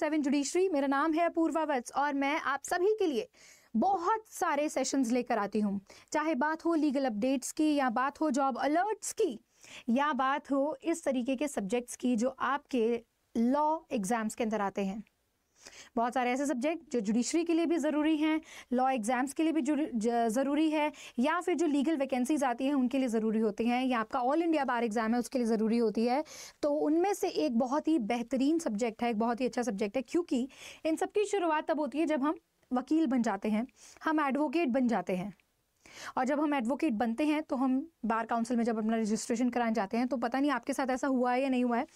Seven judiciary मेरा नाम है अपूर्वा वत्स और मैं आप सभी के लिए बहुत सारे सेशंस लेकर आती हूँ चाहे बात हो लीगल अपडेट्स की या बात हो जॉब अलर्ट्स की या बात हो इस तरीके के सब्जेक्ट्स की जो आपके लॉ एग्ज़ाम्स के अंदर आते हैं बहुत सारे ऐसे सब्जेक्ट जो जुडिशरी के लिए भी ज़रूरी हैं लॉ एग्ज़ाम्स के लिए भी ज़रूरी है या फिर जो लीगल वैकेंसीज आती हैं उनके लिए ज़रूरी होती हैं या आपका ऑल इंडिया बार एग्ज़ाम है उसके लिए ज़रूरी होती है तो उनमें से एक बहुत ही बेहतरीन सब्जेक्ट है एक बहुत ही अच्छा सब्जेक्ट है क्योंकि इन सब की शुरुआत तब होती है जब हम वकील बन जाते हैं हम एडवोकेट बन जाते हैं और जब हम एडवोकेट बनते हैं तो हम बार काउंसिल में जब अपना रजिस्ट्रेशन कराने जाते हैं तो पता नहीं आपके साथ ऐसा हुआ है या नहीं हुआ है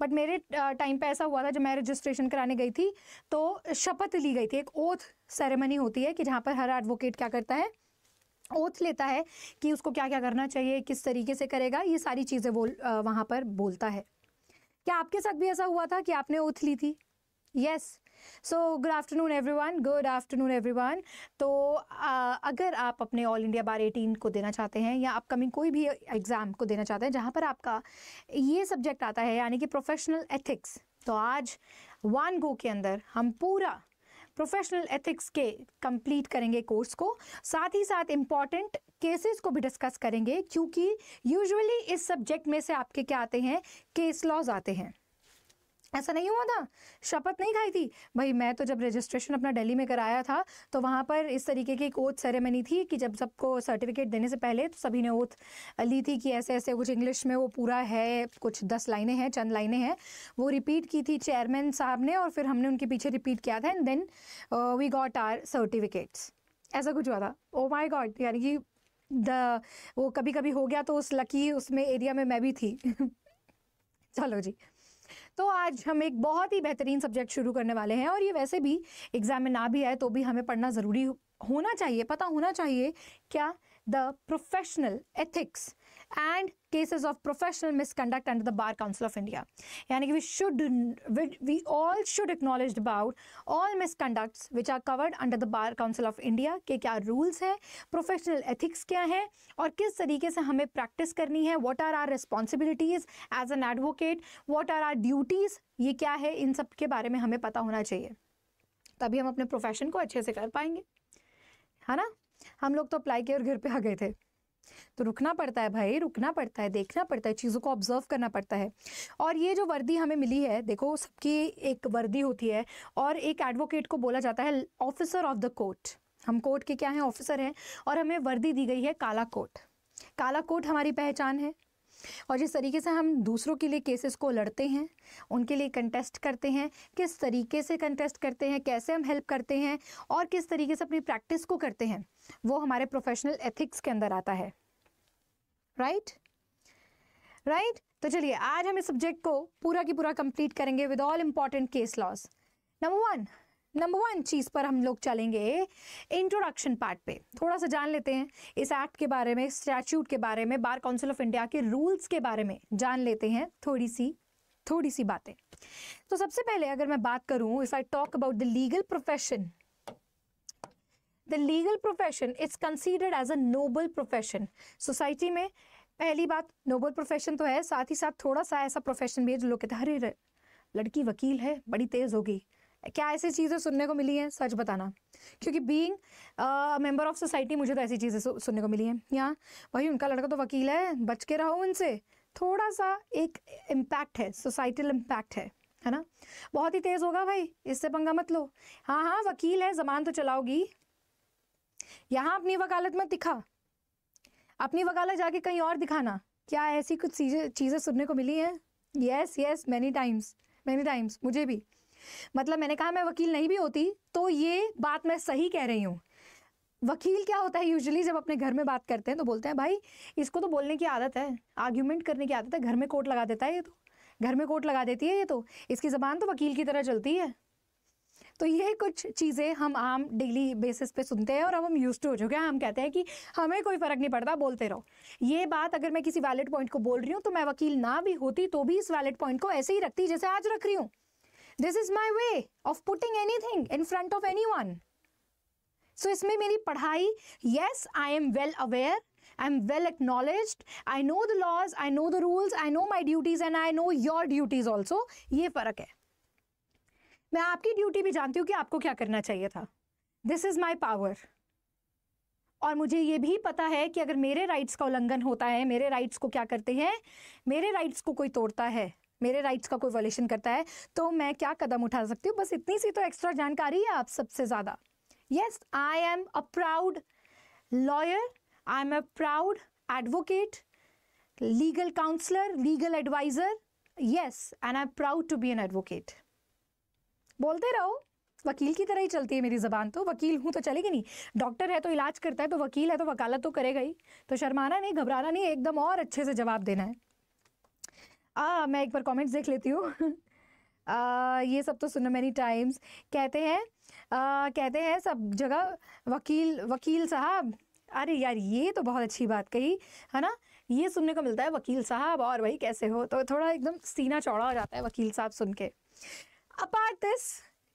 बट मेरे टाइम पर ऐसा हुआ था जब मैं रजिस्ट्रेशन कराने गई थी तो शपथ ली गई थी एक ओथ सेरेमनी होती है कि जहाँ पर हर एडवोकेट क्या करता है ओथ लेता है कि उसको क्या क्या करना चाहिए किस तरीके से करेगा ये सारी चीज़ें वो वहाँ पर बोलता है क्या आपके साथ भी ऐसा हुआ था कि आपने ओथ ली थी yes so good afternoon everyone good afternoon everyone तो uh, अगर आप अपने ऑल इंडिया बार एटीन को देना चाहते हैं या अपकमिंग कोई भी एग्ज़ाम को देना चाहते हैं जहाँ पर आपका ये सब्जेक्ट आता है यानी कि प्रोफेशनल एथिक्स तो आज वन गो के अंदर हम पूरा प्रोफेशनल एथिक्स के कंप्लीट करेंगे कोर्स को साथ ही साथ इम्पॉर्टेंट केसेस को भी डिस्कस करेंगे क्योंकि यूजुअली इस सब्जेक्ट में से आपके क्या आते हैं केस लॉज आते हैं ऐसा नहीं हुआ था शपथ नहीं खाई थी भाई मैं तो जब रजिस्ट्रेशन अपना दिल्ली में कराया था तो वहाँ पर इस तरीके की एक ओथ सेरेमनी थी कि जब सबको सर्टिफिकेट देने से पहले तो सभी ने ओथ ली थी कि ऐसे ऐसे कुछ इंग्लिश में वो पूरा है कुछ दस लाइनें हैं चंद लाइनें हैं वो रिपीट की थी चेयरमैन साहब ने और फिर हमने उनके पीछे रिपीट किया था and then we got our certificates ऐसा कुछ हुआ था ओ माई गॉड यानी कि द वो कभी कभी हो गया तो उस लकी उसमें एरिया में मैं भी थी चलो जी तो आज हम एक बहुत ही बेहतरीन सब्जेक्ट शुरू करने वाले हैं और ये वैसे भी एग्जाम में ना भी आए तो भी हमें पढ़ना ज़रूरी होना चाहिए पता होना चाहिए क्या the professional ethics and cases of professional misconduct under the Bar Council of India. And we should, we all should acknowledge about all misconducts which are covered under the Bar Council of India के क्या rules हैं, professional ethics क्या हैं और किस तरीके से हमें practice करनी है, what are our responsibilities as an advocate, what are our duties, ये क्या है इन सब के बारे में हमें पता होना चाहिए तभी हम अपने प्रोफेशन को अच्छे से कर पाएंगे है ना हम लोग तो अप्लाई किए और घर पे आ गए थे तो रुकना पड़ता है भाई रुकना पड़ता है देखना पड़ता है चीज़ों को ऑब्जर्व करना पड़ता है और ये जो वर्दी हमें मिली है देखो सबकी एक वर्दी होती है और एक एडवोकेट को बोला जाता है ऑफिसर ऑफ द कोर्ट हम कोर्ट के क्या हैं ऑफिसर हैं और हमें वर्दी दी गई है काला कोट काला कोट हमारी पहचान है और जिस तरीके से हम दूसरों के लिए केसेस को लड़ते हैं उनके लिए कंटेस्ट करते हैं किस तरीके से कंटेस्ट करते हैं कैसे हम हेल्प करते हैं और किस तरीके से अपनी प्रैक्टिस को करते हैं वो हमारे प्रोफेशनल एथिक्स के अंदर आता है राइट राइट तो चलिए आज हम इस सब्जेक्ट को पूरा की पूरा कंप्लीट करेंगे with all important case laws number one number one चीज़ पर हम लोग चलेंगे इंट्रोडक्शन पार्ट पे थोड़ा सा जान लेते हैं इस एक्ट के बारे में स्टैट्यूट के बारे में बार काउंसिल ऑफ इंडिया के रूल्स के बारे में जान लेते हैं थोड़ी सी थोड़ी सी बातें तो सबसे पहले अगर मैं बात करूं if I talk about the legal profession the legal profession is considered as a noble profession society में पहली बात नोबल प्रोफेशन तो है साथ ही साथ थोड़ा सा ऐसा प्रोफेशन भी है जो लोग कहते हैं अरे लड़की वकील है बड़ी तेज होगी क्या ऐसी चीज़ें सुनने को मिली हैं सच बताना क्योंकि बीइंग मेंबर ऑफ सोसाइटी मुझे तो ऐसी चीज़ें सुनने को मिली हैं यहाँ भाई उनका लड़का तो वकील है बच के रहो उनसे थोड़ा सा एक इम्पैक्ट है सोसाइटल इम्पैक्ट है है ना बहुत ही तेज़ होगा भाई इससे पंगा मत लो हाँ हाँ वकील है जबान तो चलाओगी यहाँ अपनी वकालत मत दिखा अपनी वकालत जाके कहीं और दिखाना क्या ऐसी कुछ चीज़ें चीज़ें सुनने को मिली हैं yes yes many times many times मुझे भी मतलब मैंने कहा मैं वकील नहीं भी होती तो ये बात मैं सही कह रही हूँ वकील क्या होता है यूजुअली जब अपने घर में बात करते हैं तो बोलते हैं भाई इसको तो बोलने की आदत है आर्ग्यूमेंट करने की आदत है घर में कोर्ट लगा देता है ये तो घर में कोर्ट लगा देती है ये तो इसकी ज़बान तो वकील की तरह चलती है तो ये कुछ चीज़ें हम आम डेली बेसिस पे सुनते हैं और अब हम यूज टू हो चुके हैं हम कहते हैं कि हमें कोई फ़र्क नहीं पड़ता बोलते रहो ये बात अगर मैं किसी वैलिड पॉइंट को बोल रही हूँ तो मैं वकील ना भी होती तो भी इस वैलिड पॉइंट को ऐसे ही रखती जैसे आज रख रही हूँ this is my way of putting anything in front of anyone so इसमें मेरी पढ़ाई yes I am well aware I am well acknowledge I know the laws I know the rules I know my duties and I know your duties also ये फर्क है मैं आपकी duty भी जानती हूँ कि आपको क्या करना चाहिए था दिस इज माई पावर और मुझे ये भी पता है कि अगर मेरे राइट्स का उल्लंघन होता है मेरे राइट्स को क्या करते हैं मेरे राइट्स को कोई तोड़ता है मेरे राइट्स का कोई वॉलेशन करता है तो मैं क्या कदम उठा सकती हूँ बस इतनी सी तो एक्स्ट्रा जानकारी है आप सबसे ज़्यादा yes I am a proud lawyer I am a proud advocate legal counsellor legal adviser yes and I am proud to be an advocate बोलते रहो वकील की तरह ही चलती है मेरी ज़बान तो वकील हूँ तो चलेगी नहीं डॉक्टर है तो इलाज करता है तो वकील है तो वकालत तो करेगा ही तो शर्माना नहीं घबराना नहीं एकदम और अच्छे से जवाब देना है आ, मैं एक बार कमेंट्स देख लेती हूँ ये सब तो सुना मैनी टाइम्स कहते हैं आ, कहते हैं सब जगह वकील वकील साहब अरे यार ये तो बहुत अच्छी बात कही है ना ये सुनने को मिलता है वकील साहब और भाई कैसे हो तो थोड़ा एकदम सीना चौड़ा हो जाता है वकील साहब सुन के अपार्ट दिस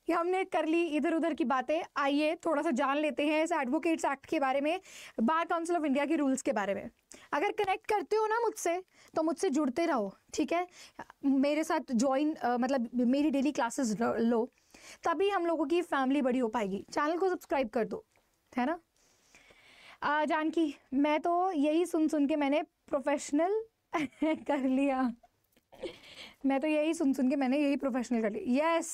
कि हमने कर ली इधर उधर की बातें आइए थोड़ा सा जान लेते हैं इस एडवोकेट्स एक्ट के बारे में बार काउंसिल ऑफ इंडिया के रूल्स के बारे में अगर कनेक्ट करते हो ना मुझसे तो मुझसे जुड़ते रहो ठीक है मेरे साथ ज्वाइन मतलब मेरी डेली क्लासेस लो तभी हम लोगों की फैमिली बड़ी हो पाएगी चैनल को सब्सक्राइब कर दो है ना आ, जानकी मैं तो यही सुन सुन के मैंने प्रोफेशनल कर लिया मैं तो यही सुन सुन के मैंने यही प्रोफेशनल कर लिया यस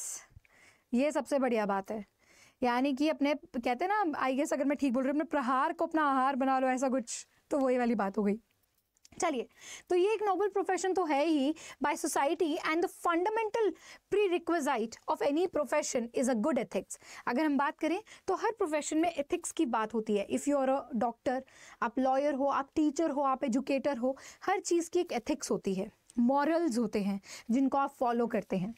ये सबसे बढ़िया बात है यानी कि अपने कहते हैं ना आई गेस अगर मैं ठीक बोल रही हूँ अपने प्रहार को अपना आहार बना लो ऐसा कुछ तो वही वाली बात हो गई चलिए तो ये एक नोबल प्रोफेशन तो है ही by society and the fundamental prerequisite of any profession is a good ethics अगर हम बात करें तो हर प्रोफेशन में एथिक्स की बात होती है if you are a doctor आप लॉयर हो आप टीचर हो आप एजुकेटर हो हर चीज़ की एक एथिक्स होती है मॉरल्स होते हैं जिनको आप फॉलो करते हैं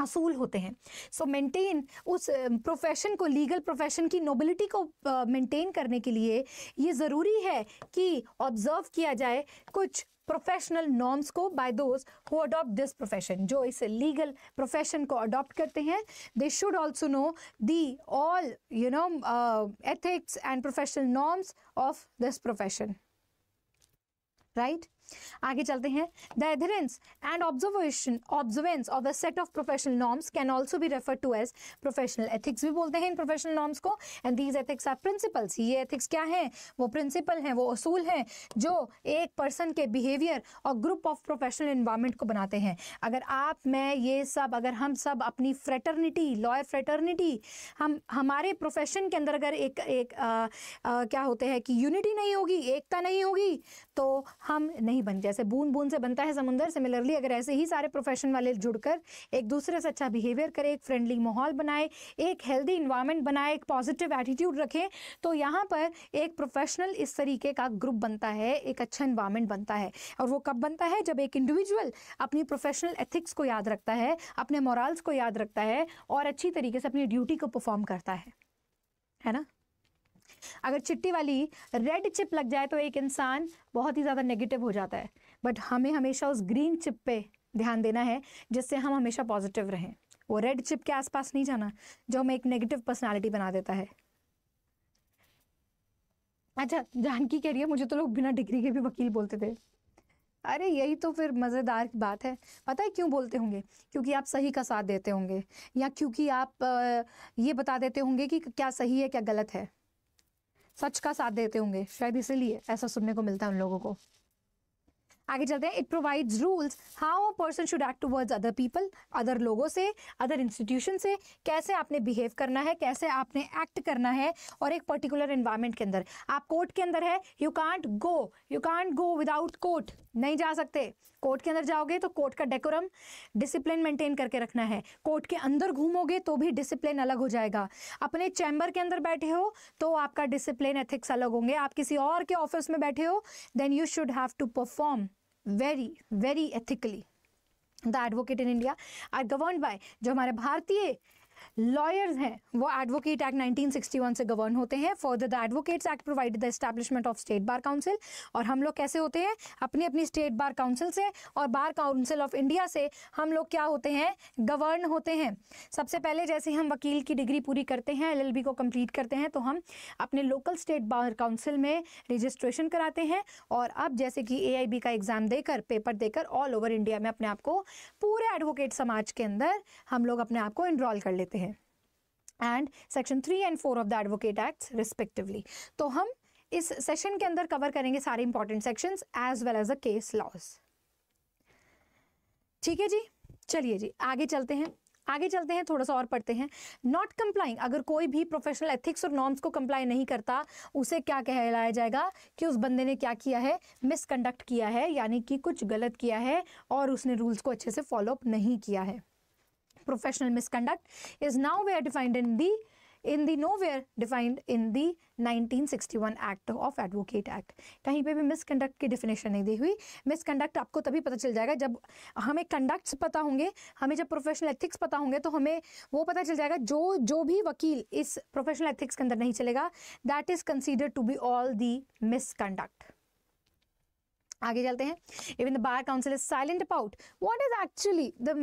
असूल होते हैं सो so, मेंटेन उस प्रोफेशन को लीगल प्रोफेशन की नोबिलिटी को मेंटेन करने के लिए ये ज़रूरी है कि ऑब्ज़र्व किया जाए कुछ प्रोफेशनल नॉर्म्स को by those who adopt this profession जो इस लीगल प्रोफेशन को अडॉप्ट करते हैं they should also know the all you know ethics and professional norms of this profession right आगे चलते हैं the adherence and observation observance of the set of professional norms can also भी refer to as professional ethics भी बोलते हैं इन professional norms को and these ethics are principles ये एथिक्स क्या हैं वो प्रिंसिपल हैं वो असूल हैं जो एक पर्सन के बिहेवियर और ग्रुप ऑफ प्रोफेशनल इन्वायरमेंट को बनाते हैं अगर आप मैं ये सब अगर हम सब अपनी फ्रेटर्निटी लॉयर फ्रेटर्निटी हम हमारे प्रोफेशन के अंदर अगर एक एक आ, आ, क्या होते हैं कि यूनिटी नहीं होगी एकता नहीं होगी तो हम नहीं ही बन जैसे बूंद बूंद से बनता है समुंदर सिमिलरली अगर ऐसे ही सारे प्रोफेशन वाले जुड़कर एक दूसरे से अच्छा बिहेवियर करें एक फ्रेंडली माहौल बनाए एक हेल्दी इन्वायरमेंट बनाए एक पॉजिटिव एटीट्यूड रखें तो यहाँ पर एक प्रोफेशनल इस तरीके का ग्रुप बनता है एक अच्छा इन्वायरमेंट बनता है और वो कब बनता है जब एक इंडिविजुअल अपनी प्रोफेशनल एथिक्स को याद रखता है अपने मॉरल्स को याद रखता है और अच्छी तरीके से अपनी ड्यूटी को परफॉर्म करता है है ना अगर चिट्टी वाली रेड चिप लग जाए तो एक इंसान बहुत ही ज़्यादा नेगेटिव हो जाता है बट हमें हमेशा उस ग्रीन चिप पे ध्यान देना है जिससे हम हमेशा पॉजिटिव रहें वो रेड चिप के आसपास नहीं जाना जो हमें एक नेगेटिव पर्सनैलिटी बना देता है अच्छा जानकी कह रही है मुझे तो लोग बिना डिग्री के भी वकील बोलते थे अरे यही तो फिर मज़ेदार बात है पता है क्यों बोलते होंगे क्योंकि आप सही का साथ देते होंगे या क्योंकि आप ये बता देते होंगे कि क्या सही है क्या गलत है सच का साथ देते होंगे शायद इसीलिए ऐसा सुनने को मिलता है उन लोगों को आगे चलते हैं it provides rules how a person should act towards other people other लोगों से अदर इंस्टीट्यूशन से कैसे आपने बिहेव करना है कैसे आपने एक्ट करना है और एक पर्टिकुलर इन्वायरमेंट के अंदर आप कोर्ट के अंदर है you can't go you can't go without court नहीं जा सकते कोर्ट के अंदर जाओगे तो कोर्ट का डेकोरम डिसिप्लिन मेंटेन करके रखना है कोर्ट के अंदर घूमोगे तो भी डिसिप्लिन अलग हो जाएगा अपने चैम्बर के अंदर बैठे हो तो आपका डिसिप्लिन एथिक्स अलग होंगे आप किसी और के ऑफिस में बैठे हो then you should have to perform very very ethically the advocate in India are govern by जो हमारे भारतीय लॉयर्स हैं वो एडवोकेट एक्ट 1961 से गवर्न होते हैं further the advocates act provide the establishment of state bar council और हम लोग कैसे होते हैं अपनी अपनी स्टेट बार काउंसिल से और बार काउंसिल ऑफ इंडिया से हम लोग क्या होते हैं गवर्न होते हैं सबसे पहले जैसे हम वकील की डिग्री पूरी करते हैं एल को कम्प्लीट करते हैं तो हम अपने लोकल स्टेट बार काउंसिल में रजिस्ट्रेशन कराते हैं और अब जैसे कि ए का एग्ज़ाम देकर पेपर देकर ऑल ओवर इंडिया में अपने आप को पूरे एडवोकेट समाज के अंदर हम लोग अपने आप को इनरोल कर लेते हैं देते हैं and section three and four of the advocate act respectively तो हम इस सेशन के अंदर कवर करेंगे सारे important section as well as a case laws ठीक है जी चलिए जी आगे चलते हैं आगे चलते हैं थोड़ा सा और पढ़ते हैं नॉट कंप्लाइंग अगर कोई भी प्रोफेशनल एथिक्स और नॉर्म्स को कंप्लाई नहीं करता उसे क्या कहलाया जाएगा कि उस बंदे ने क्या किया है मिसकंडक्ट किया है यानी कि कुछ गलत किया है और उसने रूल्स को अच्छे से फॉलोअप नहीं किया है professional misconduct is nowhere defined in the in the nowhere defined in the 1961 act of advocate act कहीं पे भी मिसकंडक्ट की डिफिनेशन नहीं दी हुई मिसकंडक्ट आपको तभी पता चल जाएगा जब हमें कंडक्ट्स पता होंगे हमें जब प्रोफेशनल एथिक्स पता होंगे तो हमें वो पता चल जाएगा जो जो भी वकील इस प्रोफेशनल एथिक्स के अंदर नहीं चलेगा that is considered to be all the misconduct आगे चलते हैं even the bar council is silent about what is actually the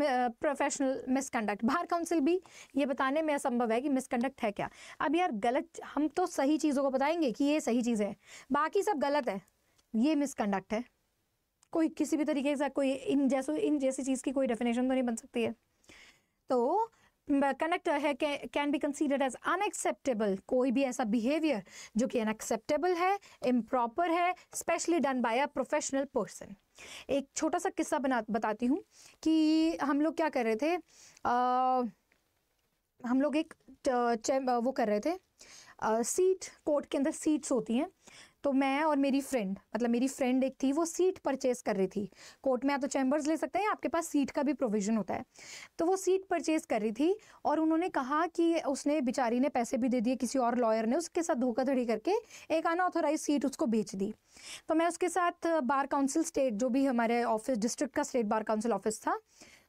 professional misconduct bar council भी ये बताने में असंभव है कि मिसकंडक्ट है क्या अब यार गलत हम तो सही चीज़ों को बताएंगे कि ये सही चीज़ है बाकी सब गलत है ये मिसकंडक्ट है कोई किसी भी तरीके से कोई इन जैसो इन जैसी चीज़ की कोई डेफिनेशन तो नहीं बन सकती है तो कनेक्टर है can be considered as unacceptable कोई भी ऐसा बिहेवियर जो कि अनएक्सेप्टेबल है इम्प्रॉपर है specially done by a professional person एक छोटा सा किस्सा बना बताती हूँ कि हम लोग क्या कर रहे थे आ, हम लोग एक वो कर रहे थे सीट कोर्ट के अंदर सीट्स होती हैं तो मैं और मेरी फ्रेंड मतलब मेरी फ्रेंड एक थी वो सीट परचेज कर रही थी कोर्ट में आप तो चैम्बर्स ले सकते हैं आपके पास सीट का भी प्रोविज़न होता है तो वो सीट परचेज कर रही थी और उन्होंने कहा कि उसने बेचारी ने पैसे भी दे दिए किसी और लॉयर ने उसके साथ धोखाधड़ी करके एक अनऑथोराइज सीट उसको बेच दी तो मैं उसके साथ बार काउंसिल स्टेट जो भी हमारे ऑफिस डिस्ट्रिक्ट का स्टेट बार काउंसिल ऑफिस था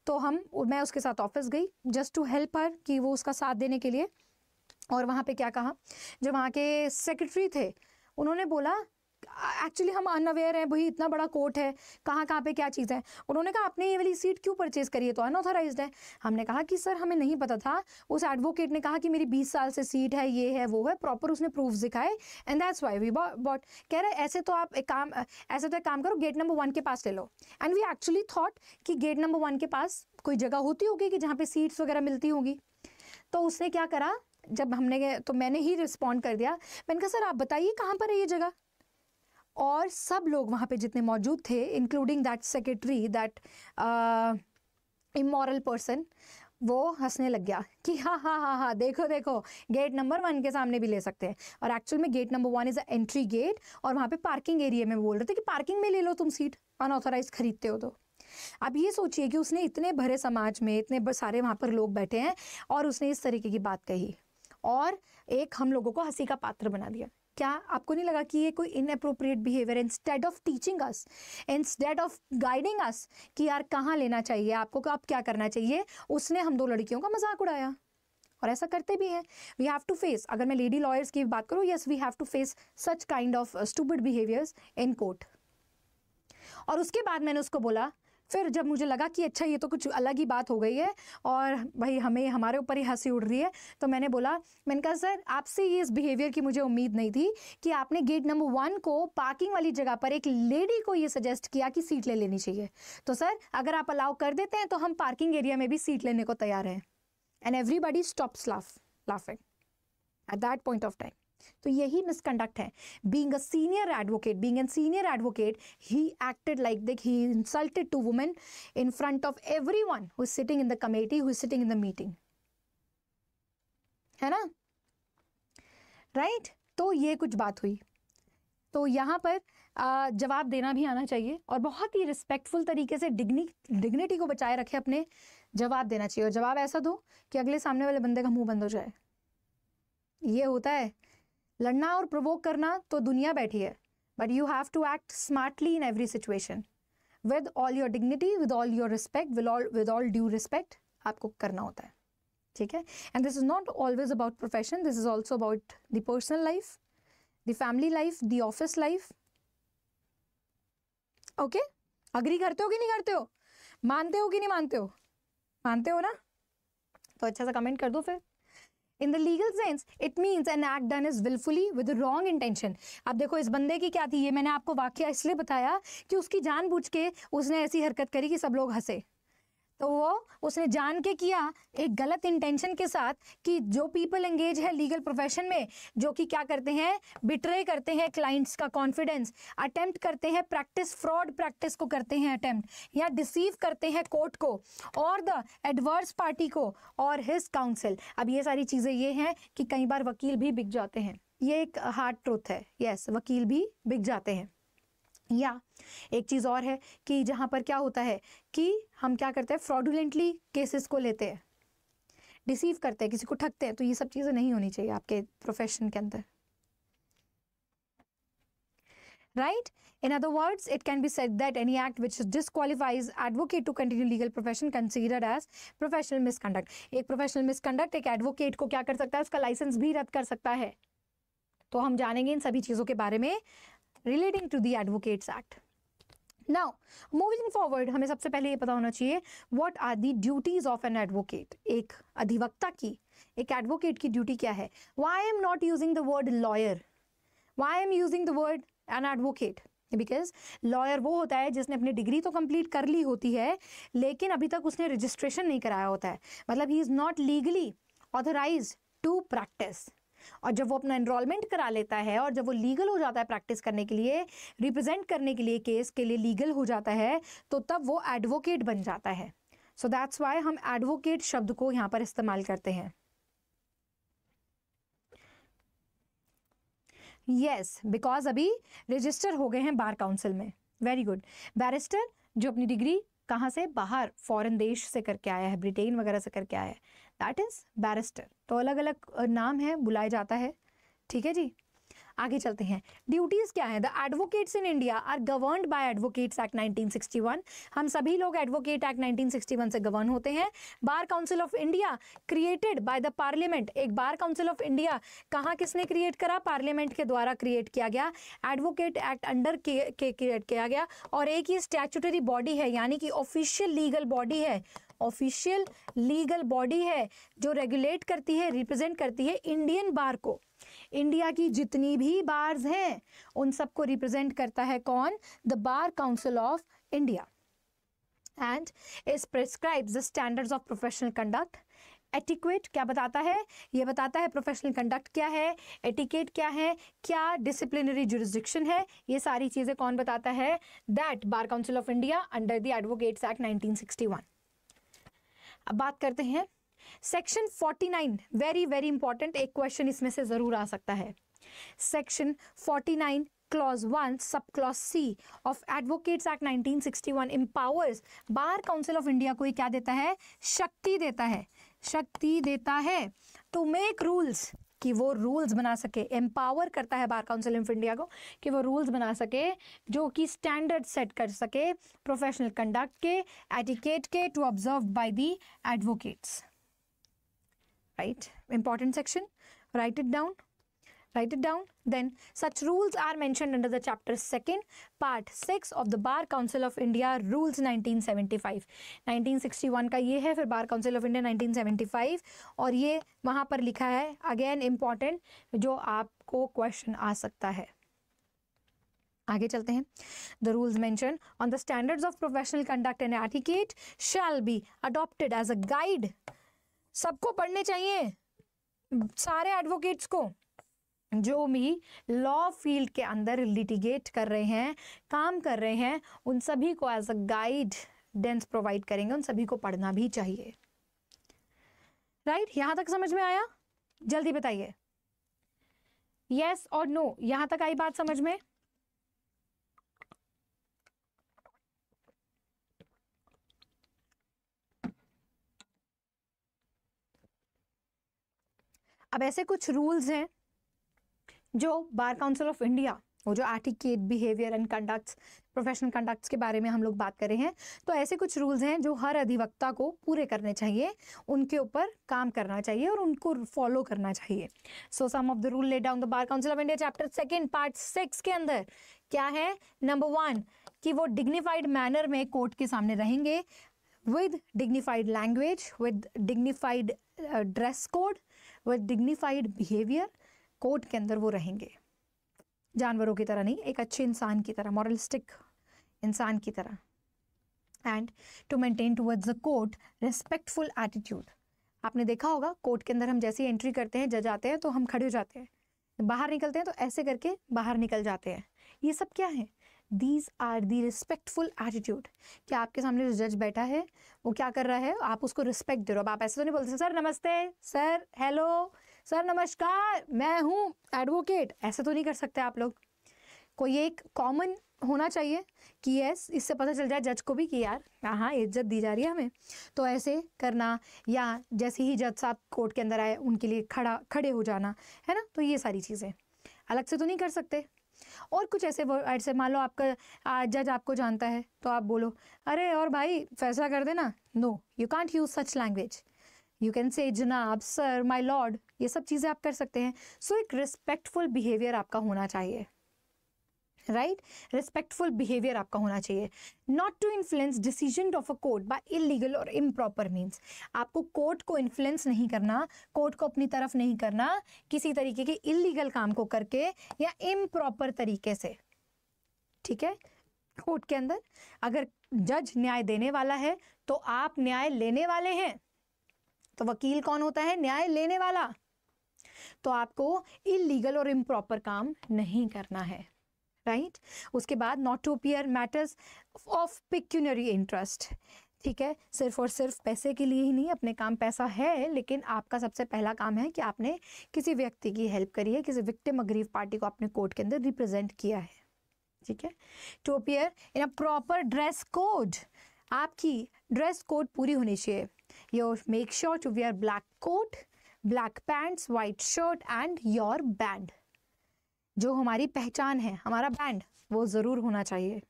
तो हम मैं उसके साथ ऑफिस गई जस्ट टू हेल्प हर कि वो उसका साथ देने के लिए और वहाँ पे क्या कहा जो वहाँ के सेक्रेटरी थे उन्होंने बोला एक्चुअली हम अनअवेयर हैं भाई इतना बड़ा कोर्ट है कहाँ कहाँ पे क्या चीज़ है उन्होंने कहा आपने ये वाली सीट क्यों परचेज़ करी है तो अनऑथोराइज है हमने कहा कि सर हमें नहीं पता था उस एडवोकेट ने कहा कि मेरी बीस साल से सीट है ये है वो है प्रॉपर उसने प्रूफ दिखाए and that's why we bought कह रहे ऐसे तो आप एक काम ऐसे तो एक काम करो गेट नंबर वन के पास ले लो एंड वी एक्चुअली थाट कि गेट नंबर वन के पास कोई जगह होती होगी कि जहाँ पर सीट्स वगैरह मिलती होगी तो उसने क्या करा जब हमने तो मैंने ही रिस्पॉन्ड कर दिया मैंने कहा सर आप बताइए कहाँ पर है ये जगह और सब लोग वहाँ पे जितने मौजूद थे including that secretary that immoral person वो हंसने लग गया कि हाँ हाँ हाँ हाँ देखो देखो गेट नंबर वन के सामने भी ले सकते हैं और एक्चुअल में gate number one is a entry gate और वहाँ पे पार्किंग एरिया में बोल रहे थे कि पार्किंग में ले लो तुम सीट अनऑथोराइज खरीदते हो तो अब ये सोचिए कि उसने इतने भरे समाज में इतने सारे वहाँ पर लोग बैठे हैं और उसने इस तरीके की बात कही और एक हम लोगों को हंसी का पात्र बना दिया क्या आपको नहीं लगा कि ये कोई inappropriate behaviour instead of teaching us instead of guiding us कि यार कहाँ लेना चाहिए आपको आप क्या करना चाहिए उसने हम दो लड़कियों का मजाक उड़ाया और ऐसा करते भी हैं वी हैव टू फेस अगर मैं लेडी लॉयर्स की बात करूँ yes we have to face such kind of stupid behaviours in court और उसके बाद मैंने उसको बोला फिर जब मुझे लगा कि अच्छा ये तो कुछ अलग ही बात हो गई है और भाई हमें हमारे ऊपर ही हंसी उड़ रही है तो मैंने बोला मैंने कहा सर आपसे ये इस बिहेवियर की मुझे उम्मीद नहीं थी कि आपने गेट नंबर वन को पार्किंग वाली जगह पर एक लेडी को ये सजेस्ट किया कि सीट ले लेनी चाहिए तो सर अगर आप अलाउ कर देते हैं तो हम पार्किंग एरिया में भी सीट लेने को तैयार हैं and everybody stops laugh laughing at that point of time तो यही मिसकंडक्ट है being a senior advocate being an senior advocate he acted like that he insulted to women in front of every one who is sitting in the committee who is sitting in the meeting है ना right right? तो ये कुछ बात हुई तो यहाँ पर जवाब देना भी आना चाहिए और बहुत ही रिस्पेक्टफुल तरीके से डिग्नी डिग्निटी को बचाए रखे अपने जवाब देना चाहिए और जवाब ऐसा दो कि अगले सामने वाले बंदे का मुंह बंद हो जाए ये होता है लड़ना और प्रवोक करना तो दुनिया बैठी है but you have to act smartly in every situation with all your dignity with all your respect with all with all due respect आपको करना होता है ठीक है and this is not always about profession this is also about the personal life the family life the office life okay agree करते हो कि नहीं करते हो मानते हो कि नहीं मानते हो मानते हो ना तो अच्छा सा कमेंट कर दो फिर in the legal sense it means an act done is wilfully with wrong intention अब देखो इस बंदे की क्या थी ये मैंने आपको वाक्य इसलिए बताया कि उसकी जान के उसने ऐसी हरकत करी कि सब लोग हंसे तो वो उसने जान के किया एक गलत इंटेंशन के साथ कि जो पीपल एंगेज है लीगल प्रोफेशन में जो कि क्या करते हैं बिट्रे करते हैं क्लाइंट्स का कॉन्फिडेंस अटेम्प्ट करते हैं प्रैक्टिस फ्रॉड प्रैक्टिस को करते हैं अटेम्प्ट या डिसीव करते हैं कोर्ट को और द एडवर्स पार्टी को और हिज काउंसिल अब ये सारी चीज़ें ये हैं कि कई बार वकील भी बिक जाते हैं ये एक हार्ड ट्रूथ है यस वकील भी बिक जाते हैं या एक चीज़ और है कि जहां पर क्या होता है कि हम क्या करते हैं फ्रॉडुलेंटली केसेस को लेते हैं डिसीव करते हैं किसी को ठगते हैं तो ये सब चीज़ें नहीं होनी चाहिए आपके प्रोफेशन के अंदर right in other words it can be set that any act which disqualifies advocate to continue legal profession considered as professional misconduct एक प्रोफेशनल मिसकंडक्ट एक एडवोकेट को क्या कर सकता है उसका लाइसेंस भी रद्द कर सकता है तो हम जानेंगे इन सभी चीज़ों के बारे में relating to the advocates act now moving forward हमें सबसे पहले ये पता होना चाहिए what are the duties of an advocate एक अधिवक्ता की एक एडवोकेट की ड्यूटी क्या है why am not using the word lawyer why am using the word an advocate because lawyer वो होता है जिसने अपनी डिग्री तो कंप्लीट कर ली होती है लेकिन अभी तक उसने रजिस्ट्रेशन नहीं कराया होता है मतलब he is not legally authorise to practise और जब वो अपना इनरोलमेंट करा लेता है और जब वो लीगल हो जाता है प्रैक्टिस करने के लिए रिप्रेजेंट करने के लिए केस के लिए लीगल हो जाता है तो तब वो एडवोकेट बन जाता है सो दैट्स वाई हम एडवोकेट शब्द को यहाँ पर इस्तेमाल करते हैं यस बिकॉज अभी रजिस्टर हो गए हैं बार काउंसिल में वेरी गुड बैरिस्टर जो अपनी डिग्री कहाँ से बाहर फॉरेन देश से करके आया है ब्रिटेन वगैरह से करके आया है दैट इज़ बैरिस्टर तो अलग अलग नाम है बुलाया जाता है ठीक है जी आगे चलते हैं ड्यूटीज़ क्या है the advocates in India are govern by advocates act 1961 हम सभी लोग एडवोकेट एक्ट 1961 से गवर्न होते हैं bar council of India created by the parliament एक बार काउंसिल ऑफ इंडिया कहाँ किसने क्रिएट करा पार्लियामेंट के द्वारा क्रिएट किया गया एडवोकेट एक्ट अंडर के क्रिएट किया गया और एक ये स्टैचुटरी बॉडी है यानी कि ऑफिशियल लीगल बॉडी है ऑफिशियल लीगल बॉडी है जो रेगुलेट करती है रिप्रेजेंट करती है इंडियन बार को इंडिया की जितनी भी बार्स हैं उन सबको रिप्रेजेंट करता है कौन the bar council of India and is prescribes the standards of professional conduct etiquette क्या बताता है ये बताता है प्रोफेशनल कंडक्ट क्या है एटिकेट क्या है क्या डिसिप्लिनरी जुरिस्डिक्शन है ये सारी चीज़ें कौन बताता है that bar council of India under the advocates act 1961 अब बात करते हैं सेक्शन 49 वेरी वेरी इंपॉर्टेंट एक क्वेश्चन इसमें से जरूर आ सकता है section 49 clause C of advocates act nineteen sixty 1961 empowers bar council of India को ये क्या देता है शक्ति देता है शक्ति देता है टू मेक रूल्स कि वो रूल्स बना सके एम्पावर करता है बार काउंसिल ऑफ इंडिया को कि वो रूल्स बना सके जो कि स्टैंडर्ड सेट कर सके प्रोफेशनल कंडक्ट के एटिकेट के to observe by the advocates right important section write it down write it down then such rules are mentioned under the chapter 2 part 6 of the bar council of india rules 1975 1961 ka ye hai fir bar council of india 1975 aur ye wahan par likha hai again important jo aapko question aa sakta hai आगे चलते हैं the rules mention on the standards of professional conduct and etiquette shall be adopted as a guide सबको पढ़ने चाहिए सारे advocates को जो भी लॉ फील्ड के अंदर लिटिगेट कर रहे हैं काम कर रहे हैं उन सभी को as a guidance provide करेंगे उन सभी को पढ़ना भी चाहिए राइट right? यहां तक समझ में आया जल्दी बताइए यस और नो यहां तक आई बात समझ में अब ऐसे कुछ रूल्स हैं जो बार काउंसिल ऑफ इंडिया वो जो etiquette behaviour and conducts professional conducts के बारे में हम लोग बात कर रहे हैं तो ऐसे कुछ रूल्स हैं जो हर अधिवक्ता को पूरे करने चाहिए उनके ऊपर काम करना चाहिए और उनको फॉलो करना चाहिए so some of the rule laid down the bar council of India chapter second part six के अंदर क्या है नंबर वन कि वो डिग्निफाइड मैनर में कोर्ट के सामने रहेंगे with dignified language with dignified dress code with dignified behaviour court के अंदर वो रहेंगे जानवरों की तरह नहीं एक अच्छे इंसान की तरह मॉरलिस्टिक इंसान की तरह and to maintain towards the court respectful attitude आपने देखा होगा कोर्ट के अंदर हम जैसे ही एंट्री करते हैं जज आते हैं तो हम खड़े हो जाते हैं बाहर निकलते हैं तो ऐसे करके बाहर निकल जाते हैं ये सब क्या है these are the respectful attitude कि आपके सामने जो जज बैठा है वो क्या कर रहा है आप उसको रिस्पेक्ट दे रहे हो अब आप ऐसे तो नहीं बोलते सर नमस्ते सर हेलो सर नमस्कार मैं हूँ एडवोकेट ऐसे तो नहीं कर सकते आप लोग कोई एक कॉमन होना चाहिए कि यस इससे पता चल जाए जज को भी कि यार हाँ इज्जत दी जा रही है हमें तो ऐसे करना या जैसे ही जज साहब कोर्ट के अंदर आए उनके लिए खड़ा खड़े हो जाना है ना तो ये सारी चीज़ें अलग से तो नहीं कर सकते और कुछ ऐसे ऐसे मान लो आपका जज आपको जानता है तो आप बोलो अरे और भाई फैसला कर देना no you can't use such language you can say जनाब सर माई लॉर्ड ये सब चीज़ें आप कर सकते हैं सो so, एक रिस्पेक्टफुल बिहेवियर आपका होना चाहिए राइट रिस्पेक्टफुल बिहेवियर आपका होना चाहिए not to influence decision of a court by illegal और इम्प्रॉपर मीन्स आपको कोर्ट को इन्फ्लुएंस नहीं करना कोर्ट को अपनी तरफ नहीं करना किसी तरीके के इलीगल काम को करके या इम्प्रॉपर तरीके से ठीक है कोर्ट के अंदर अगर जज न्याय देने वाला है तो आप न्याय लेने वाले हैं तो वकील कौन होता है न्याय लेने वाला तो आपको इलीगल और इम्प्रॉपर काम नहीं करना है राइट right? उसके बाद not to appear matters of pecuniary interest ठीक है सिर्फ और सिर्फ पैसे के लिए ही नहीं अपने काम पैसा है लेकिन आपका सबसे पहला काम है कि आपने किसी व्यक्ति की हेल्प करी है किसी विक्टिम अग्रीव पार्टी को अपने कोर्ट के अंदर रिप्रेजेंट किया है ठीक है to appear in a proper dress code आपकी ड्रेस कोड पूरी होनी चाहिए your make sure to wear black coat black pants white shirt and your band जो हमारी पहचान है हमारा बैंड वो ज़रूर होना चाहिए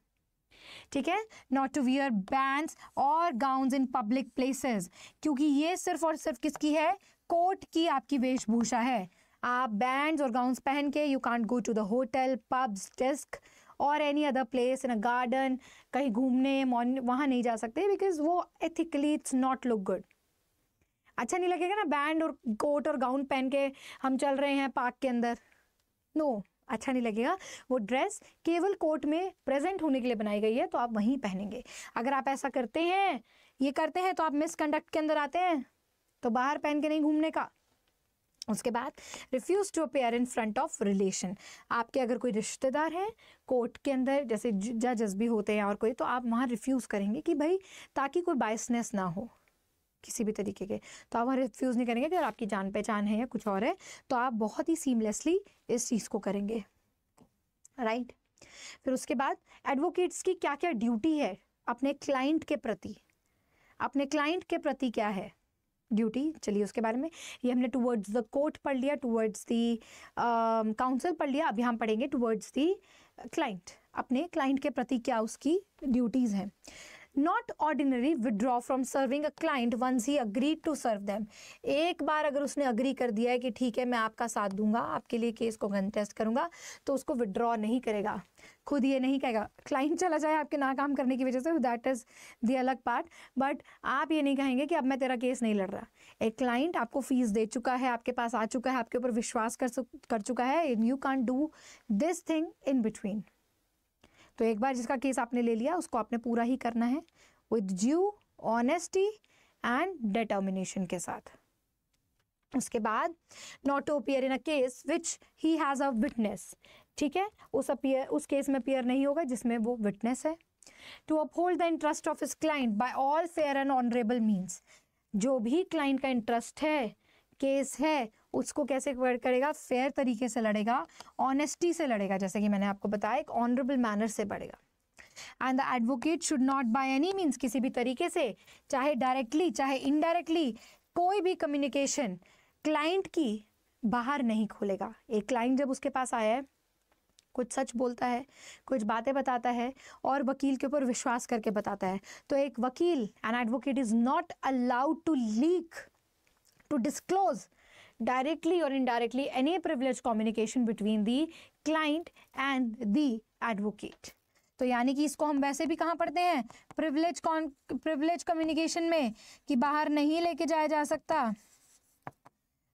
ठीक है नॉट टू वियर बैंड और गाउन इन पब्लिक प्लेसेस क्योंकि ये सिर्फ और सिर्फ किसकी है कोट की आपकी वेशभूषा है आप बैंड और गाउन्स पहन के you can't go to the hotel pubs desk और any other place in a garden कहीं घूमने वहाँ नहीं जा सकते बिकॉज वो ethically it's not look good अच्छा नहीं लगेगा ना बैंड और कोट और गाउन पहन के हम चल रहे हैं पार्क के अंदर नो no, अच्छा नहीं लगेगा वो ड्रेस केवल कोट में प्रेजेंट होने के लिए बनाई गई है तो आप वहीं पहनेंगे अगर आप ऐसा करते हैं ये करते हैं तो आप मिसकंडक्ट के अंदर आते हैं तो बाहर पहन के नहीं घूमने का उसके बाद refuse to appear in front of relation आपके अगर कोई रिश्तेदार हैं कोर्ट के अंदर जैसे जजस भी होते हैं और कोई तो आप वहाँ रिफ्यूज़ करेंगे कि भाई ताकि कोई बाइसनेस ना हो किसी भी तरीके के तो आप वहाँ रिफ्यूज़ नहीं करेंगे अगर आपकी जान पहचान है या कुछ और है तो आप बहुत ही सीमलेसली इस चीज़ को करेंगे राइट फिर उसके बाद एडवोकेट्स की क्या क्या ड्यूटी है अपने क्लाइंट के प्रति अपने क्लाइंट के प्रति क्या है ड्यूटी चलिए उसके बारे में ये हमने टूवर्ड्स द कोर्ट पढ़ लिया टूवर्ड्स दी काउंसिल पढ़ लिया अभी हम पढ़ेंगे टूवर्ड्स दी क्लाइंट अपने क्लाइंट के प्रति क्या उसकी ड्यूटीज़ हैं not ordinary withdraw from serving a client once he agreed to serve them एक बार अगर उसने अग्री कर दिया है कि ठीक है मैं आपका साथ दूंगा आपके लिए केस को कंटेस्ट करूंगा तो उसको विदड्रॉ नहीं करेगा खुद ये नहीं कहेगा क्लाइंट चला जाए आपके ना काम करने की वजह से दैट इज़ द अलग पार्ट बट आप ये नहीं कहेंगे कि अब मैं तेरा केस नहीं लड़ रहा एक क्लाइंट आपको फीस दे चुका है आपके पास आ चुका है आपके ऊपर विश्वास कर कर चुका है you can do this thing in between तो एक बार जिसका केस आपने ले लिया उसको आपने पूरा ही करना है with due honesty and determination के साथ उसके बाद not to appear in a case which he has a witness ठीक है उस अपियर उस केस में अपियर नहीं होगा जिसमें वो विटनेस है to uphold the interest of इस client by all fair and honourable means जो भी क्लाइंट का इंटरेस्ट है केस है उसको कैसे करेगा फेयर तरीके से लड़ेगा ऑनेस्टी से लड़ेगा जैसे कि मैंने आपको बताया एक ऑनरेबल मैनर से बढ़ेगा and the advocate should not by any means किसी भी तरीके से चाहे डायरेक्टली चाहे इनडायरेक्टली कोई भी कम्युनिकेशन क्लाइंट की बाहर नहीं खोलेगा एक क्लाइंट जब उसके पास आया है कुछ सच बोलता है कुछ बातें बताता है और वकील के ऊपर विश्वास करके बताता है तो एक वकील an advocate is not allowed to leak to disclose directly or indirectly any privileged communication between the client and the advocate. तो यानी कि इसको हम वैसे भी कहाँ पढ़ते हैं प्रिवलेज कॉन प्रिवलेज कम्युनिकेशन में कि बाहर नहीं लेके जाया जा सकता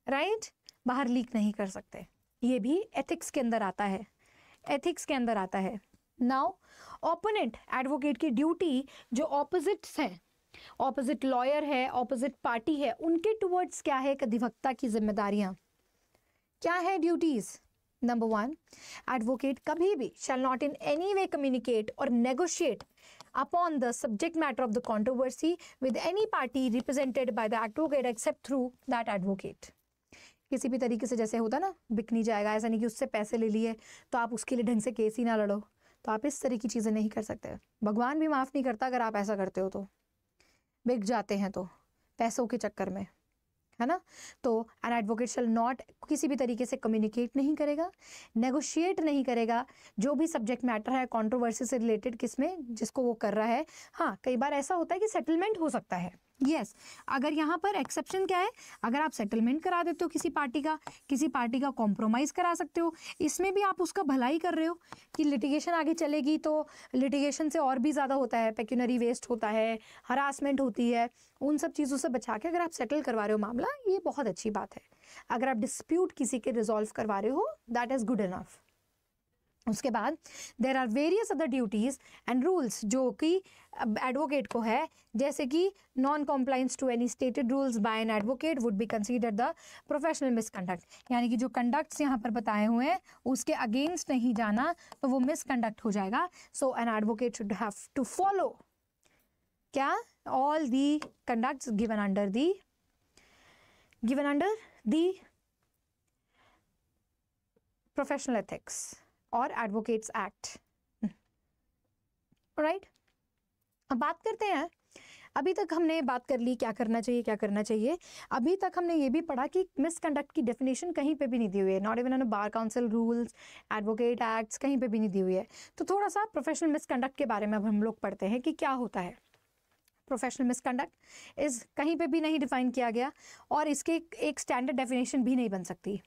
राइट right? बाहर लीक नहीं कर सकते ये भी एथिक्स के अंदर आता है एथिक्स के अंदर आता है नाउ ओपोनेंट एडवोकेट की ड्यूटी जो ऑपोजिट्स हैं ऑपोजिट लॉयर है ऑपोजिट पार्टी है उनके टूवर्ड्स क्या है एक अधिवक्ता की जिम्मेदारियां क्या है ड्यूटीज़ नंबर वन एडवोकेट कभी भी shall not in any way communicate और negotiate upon the subject matter of the controversy with any party represented by the advocate except through that advocate किसी भी तरीके से जैसे होता ना बिक नहीं जाएगा ऐसा नहीं कि उससे पैसे ले लिए तो आप उसके लिए ढंग से केस ही ना लड़ो तो आप इस तरह की चीज़ें नहीं कर सकते भगवान भी माफ़ नहीं करता अगर आप ऐसा करते हो तो बिक जाते हैं तो पैसों के चक्कर में है ना तो एन एडवोकेट शल नॉट किसी भी तरीके से कम्युनिकेट नहीं करेगा नेगोशिएट नहीं करेगा जो भी सब्जेक्ट मैटर है कॉन्ट्रोवर्सी से रिलेटेड किस में जिसको वो कर रहा है हाँ कई बार ऐसा होता है कि सेटलमेंट हो सकता है यस yes, अगर यहाँ पर एक्सेप्शन क्या है अगर आप सेटलमेंट करा देते हो किसी पार्टी का किसी पार्टी का कॉम्प्रोमाइज़ करा सकते हो इसमें भी आप उसका भलाई कर रहे हो कि लिटिगेशन आगे चलेगी तो लिटिगेशन से और भी ज़्यादा होता है पेक्यूनरी वेस्ट होता है हरासमेंट होती है उन सब चीज़ों से बचा के अगर आप सेटल करवा रहे हो मामला ये बहुत अच्छी बात है अगर आप डिस्प्यूट किसी के रिजॉल्व करवा रहे हो दैट इज़ गुड इनफ़ उसके बाद there are various other duties and rules जो कि एडवोकेट को है जैसे कि non compliance to any stated rules by an advocate would be consider the professional misconduct यानी कि जो कंडक्ट्स यहाँ पर बताए हुए हैं उसके अगेंस्ट नहीं जाना तो वो मिसकंडक्ट हो जाएगा so an advocate should have to follow क्या all the conduct given under the given under the professional ethics और एडवोकेट्स एक्ट राइट अब बात करते हैं अभी तक हमने बात कर ली क्या करना चाहिए क्या करना चाहिए अभी तक हमने ये भी पढ़ा कि मिसकंडक्ट की डेफिनेशन कहीं पे भी नहीं दी हुई है not even on bar council rules advocate acts कहीं पे भी नहीं दी हुई है तो थोड़ा सा प्रोफेशनल मिसकंडक्ट के बारे में अब हम लोग पढ़ते हैं कि क्या होता है प्रोफेशनल मिसकंडक्ट इस कहीं पे भी नहीं डिफाइन किया गया और इसके एक स्टैंडर्ड डेफिनेशन भी नहीं बन सकती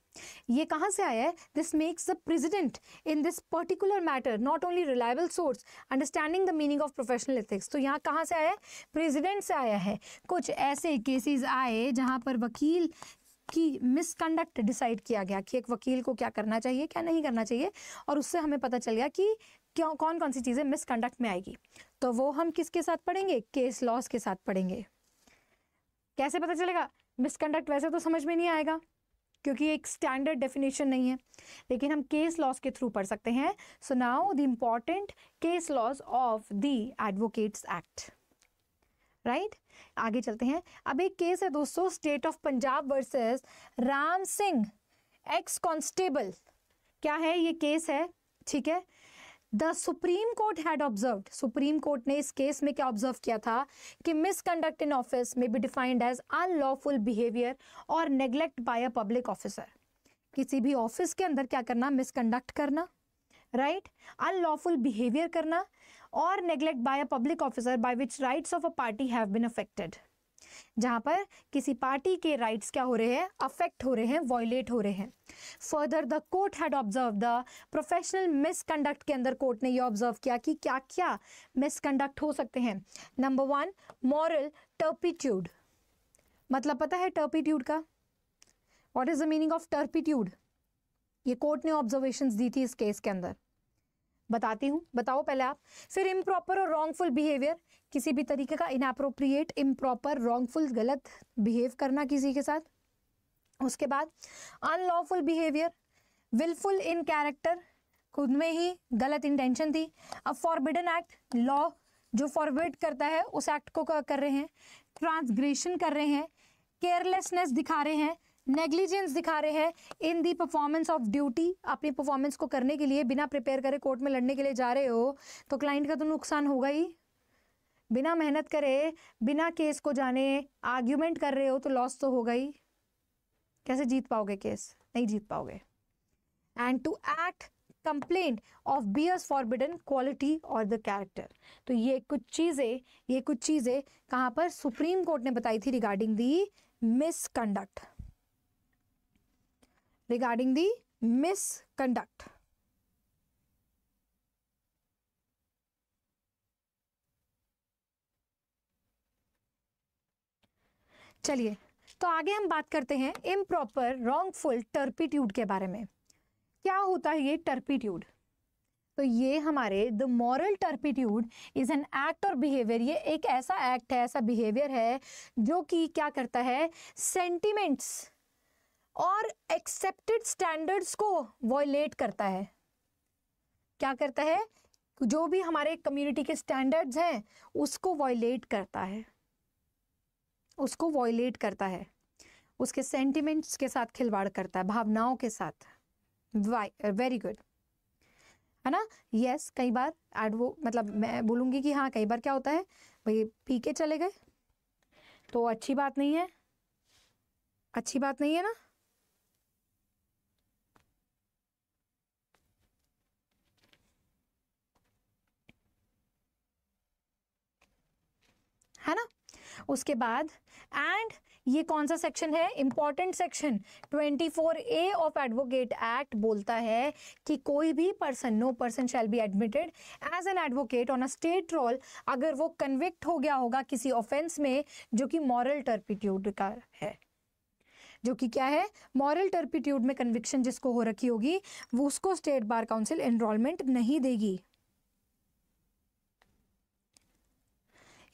ये कहाँ से आया है this makes the precedent in this particular matter not only reliable source understanding the meaning of professional ethics तो यहाँ कहाँ से आया है प्रेसिडेंट से आया है कुछ ऐसे केसेस आए जहाँ पर वकील की मिसकंडक्ट डिसाइड किया गया कि एक वकील को क्या करना चाहिए क्या नहीं करना चाहिए और उससे हमें पता चल गया कि क्यों कौन कौन सी चीज़ें मिसकंडक्ट में आएगी तो वो हम किसके साथ पढ़ेंगे केस लॉस के साथ पढ़ेंगे कैसे पता चलेगा मिसकंडक्ट वैसे तो समझ में नहीं आएगा क्योंकि एक स्टैंडर्ड डेफिनेशन नहीं है लेकिन हम केस लॉस के थ्रू पढ़ सकते हैं so now the important case laws of the advocates act right आगे चलते हैं अब एक केस है दोस्तों state of Punjab versus Ram Singh ex constable क्या है ये केस है ठीक है the Supreme Court had observe Supreme court ने इस केस में क्या ऑब्जर्व किया था कि मिसकंडक्ट इन ऑफिस में be defined as unlawful behaviour और neglect by a public officer किसी भी ऑफिस के अंदर क्या करना मिसकंडक्ट करना राइट अनलॉफुल बिहेवियर करना और neglect by a public officer by which rights of a party have been affected जहाँ पर किसी पार्टी के राइट्स क्या हो रहे हैं अफेक्ट हो रहे हैं वॉयलेट हो रहे हैं further the court had observe the professional misconduct के अंदर कोर्ट ने ये ऑब्जर्व किया कि क्या क्या मिसकंडक्ट हो सकते हैं नंबर वन मॉरल टर्पीट्यूड मतलब पता है टर्पीट्यूड का what is the meaning of turpitude ये कोर्ट ने ऑब्जर्वेशन दी थी इस केस के अंदर बताती हूँ बताओ पहले आप फिर इम्प्रॉपर और रॉन्गफुल बिहेवियर किसी भी तरीके का इनअप्रोप्रिएट इम्प्रॉपर रॉन्गफुल गलत बिहेव करना किसी के साथ उसके बाद unlawful behaviour wilful in character खुद में ही गलत इंटेंशन थी अब फॉरबिडन एक्ट लॉ जो फॉरवर्ड करता है उस एक्ट को कर रहे हैं ट्रांसग्रेशन कर रहे हैं केयरलेसनेस दिखा रहे हैं नेग्लिजेंस दिखा रहे हैं in the performance of duty अपनी परफॉर्मेंस को करने के लिए बिना प्रिपेयर करे कोर्ट में लड़ने के लिए जा रहे हो तो क्लाइंट का तो नुकसान होगा ही बिना मेहनत करे बिना केस को जाने आर्ग्यूमेंट कर रहे हो तो लॉस तो हो गई कैसे जीत पाओगे केस नहीं जीत पाओगे and to act complaint of bears forbidden quality और द कैरेक्टर तो ये कुछ चीज़ें ये कुछ चीज़ें कहाँ पर सुप्रीम कोर्ट ने बताई थी regarding the misconduct regarding the misconduct चलिए तो आगे हम बात करते हैं इम प्रॉपर रॉन्गफुल टर्पीट्यूड के बारे में क्या होता है ये टर्पीट्यूड तो ये हमारे the moral turpitude is an act और बिहेवियर ये एक ऐसा एक्ट है ऐसा बिहेवियर है जो कि क्या करता है सेंटिमेंट्स और एक्सेप्टेड स्टैंडर्ड्स को वॉयलेट करता है क्या करता है जो भी हमारे कम्युनिटी के स्टैंडर्ड्स हैं उसको वॉयलेट करता है उसको वॉयलेट करता है उसके सेंटिमेंट्स के साथ खिलवाड़ करता है भावनाओं के साथ वेरी गुड है ना यस yes, कई बार एड वो मतलब मैं बोलूँगी कि हाँ कई बार क्या होता है भाई पी के चले गए तो अच्छी बात नहीं है अच्छी बात नहीं है ना है ना उसके बाद एंड ये कौन सा सेक्शन है important section 24 A of advocate act बोलता है कि कोई भी person no person shall be admitted as an advocate on a state roll अगर वो कन्विक्ट हो गया होगा किसी ऑफेंस में जो कि मॉरल टर्पिट्यूड का है जो कि क्या है मॉरल टर्पिट्यूड में कन्विक्शन जिसको हो रखी होगी वो उसको स्टेट बार काउंसिल एनरोलमेंट नहीं देगी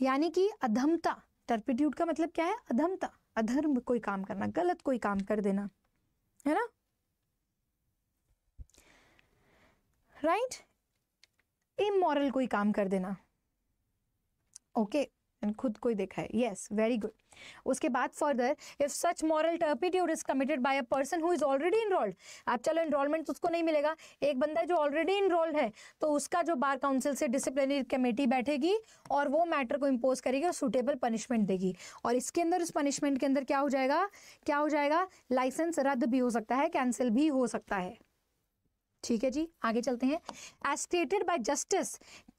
यानी कि अधमता टर्पिट्यूड का मतलब क्या है अधमता अधर्म कोई काम करना गलत कोई काम कर देना है ना राइट right? इमोरल कोई काम कर देना ओके okay. एंड खुद को ही देखा है येस वेरी गुड उसके बाद further if such moral turpitude is committed by a person who is already enrolled आप चलो इनरोलमेंट उसको नहीं मिलेगा एक बंदा जो ऑलरेडी इनरोल्ड है तो उसका जो बार काउंसिल से डिसिप्लिनरी कमेटी बैठेगी और वो मैटर को इम्पोज करेगी और सुटेबल पनिशमेंट देगी और इसके अंदर उस पनिशमेंट के अंदर क्या हो जाएगा क्या हो जाएगा लाइसेंस रद्द भी हो सकता है कैंसिल भी हो सकता है ठीक है जी आगे चलते हैं as stated by justice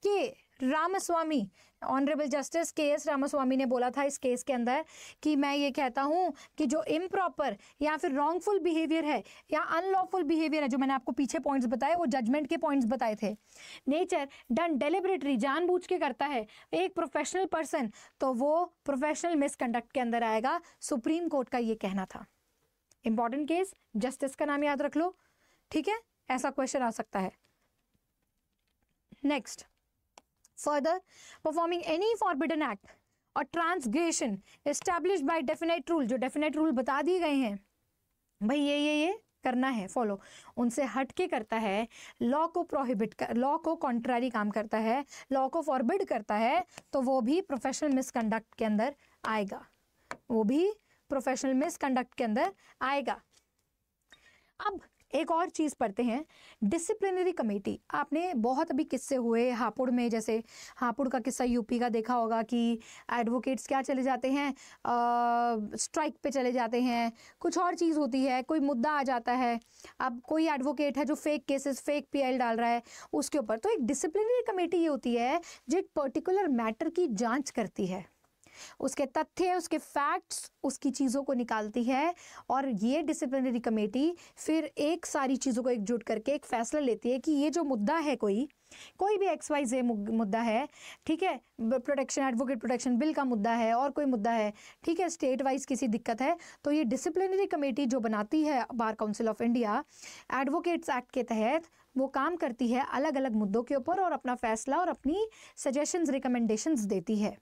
K Ramaswamy honourable justice K S Ramaswamy ने बोला था इस केस के अंदर कि मैं ये कहता हूँ कि जो इम्प्रॉपर या फिर रॉन्गफुल बिहेवियर है या अनलॉफुल बिहेवियर है जो मैंने आपको पीछे पॉइंट्स बताए वो जजमेंट के पॉइंट्स बताए थे नेचर डन डेलिबरेटरी जानबूझ के करता है एक प्रोफेशनल पर्सन तो वो प्रोफेशनल मिसकंडक्ट के अंदर आएगा सुप्रीम कोर्ट का ये कहना था इंपॉर्टेंट केस जस्टिस का नाम याद रख लो ठीक है ऐसा क्वेश्चन आ सकता है next Further, performing any forbidden act or transgression established by definite rule जो definite rule बता दिए गए हैं भाई ये ये ये करना है फॉलो उनसे हट करता है लॉ को प्रोहिबिट लॉ को कॉन्ट्रारी काम करता है लॉ को फॉरबिड करता है तो वो भी प्रोफेशनल मिसकंडक्ट के अंदर आएगा वो भी प्रोफेशनल मिसकंडक्ट के अंदर आएगा अब एक और चीज़ पढ़ते हैं डिसिप्लिनरी कमेटी आपने बहुत अभी किस्से हुए हापुड़ में जैसे हापुड़ का किस्सा यूपी का देखा होगा कि एडवोकेट्स क्या चले जाते हैं स्ट्राइक पे चले जाते हैं कुछ और चीज़ होती है कोई मुद्दा आ जाता है अब कोई एडवोकेट है जो फेक केसेस फेक पी डाल रहा है उसके ऊपर तो एक डिसिप्लिनरी कमेटी ये होती है जो एक पर्टिकुलर मैटर की जाँच करती है उसके तथ्य उसके फैक्ट्स उसकी चीज़ों को निकालती है और ये डिसिप्लिनरी कमेटी फिर एक सारी चीज़ों को एकजुट करके एक फैसला लेती है कि ये जो मुद्दा है कोई कोई भी एक्स वाई जे मुद्दा है ठीक है प्रोटेक्शन एडवोकेट प्रोटेक्शन बिल का मुद्दा है और कोई मुद्दा है ठीक है स्टेट वाइज किसी दिक्कत है तो ये डिसिप्लिनरी कमेटी जो बनाती है bar council of India advocates act के तहत वो काम करती है अलग अलग मुद्दों के ऊपर और अपना फैसला और अपनी सजेशंस रिकमेंडेशंस देती है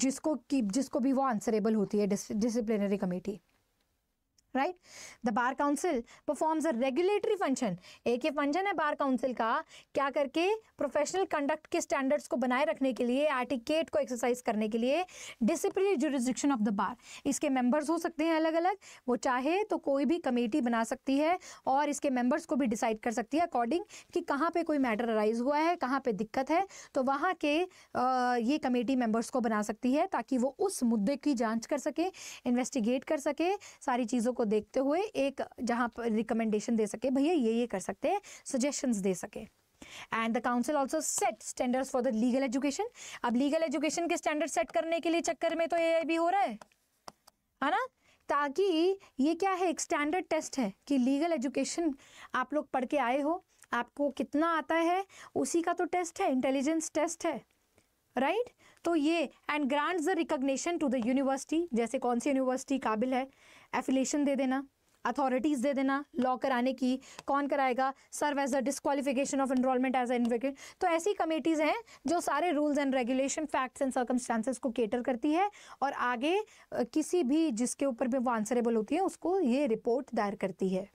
जिसको की जिसको भी वो आंसरेबल होती है dis, disciplinary committee right the bar council performs a regulatory function एक ये फंक्शन है बार काउंसिल का क्या करके प्रोफेशनल कंडक्ट के स्टैंडर्ड्स को बनाए रखने के लिए आर्टिकेट को एक्सरसाइज करने के लिए disciplinary jurisdiction of the bar इसके मेंबर्स हो सकते हैं अलग अलग वो चाहे तो कोई भी कमेटी बना सकती है और इसके मेंबर्स को भी डिसाइड कर सकती है अकॉर्डिंग कि कहाँ पर कोई मैटर अराइज हुआ है कहाँ पर दिक्कत है तो वहाँ के आ, ये कमेटी मेंबर्स को बना सकती है ताकि वो उस मुद्दे की जाँच कर सके इन्वेस्टिगेट कर सके सारी चीज़ों को को देखते हुए एक जहाँ पर रिकमेंडेशन दे सके भैया ये ये कर सकते हैं सजेशंस दे सके and the council also set standards for the legal education अब लीगल एजुकेशन के स्टैंडर्ड सेट करने के लिए चक्कर में तो ये भी हो रहा है है ना ताकि ये क्या है एक स्टैंडर्ड टेस्ट है कि लीगल एजुकेशन आप लोग पढ़ के आए हो आपको कितना आता है उसी का तो टेस्ट है इंटेलिजेंस टेस्ट है राइट right? तो ये and grants the recognition to the university जैसे कौन सी यूनिवर्सिटी काबिल है एफिलेशन दे देना अथॉरिटीज़ दे देना लॉ कराने की कौन कराएगा serve as a disqualification of enrolment as an advocate तो ऐसी कमेटीज़ हैं जो सारे rules and regulation facts and circumstances को केटर करती है और आगे किसी भी जिसके ऊपर भी वो आंसरेबल होती है उसको ये रिपोर्ट दायर करती है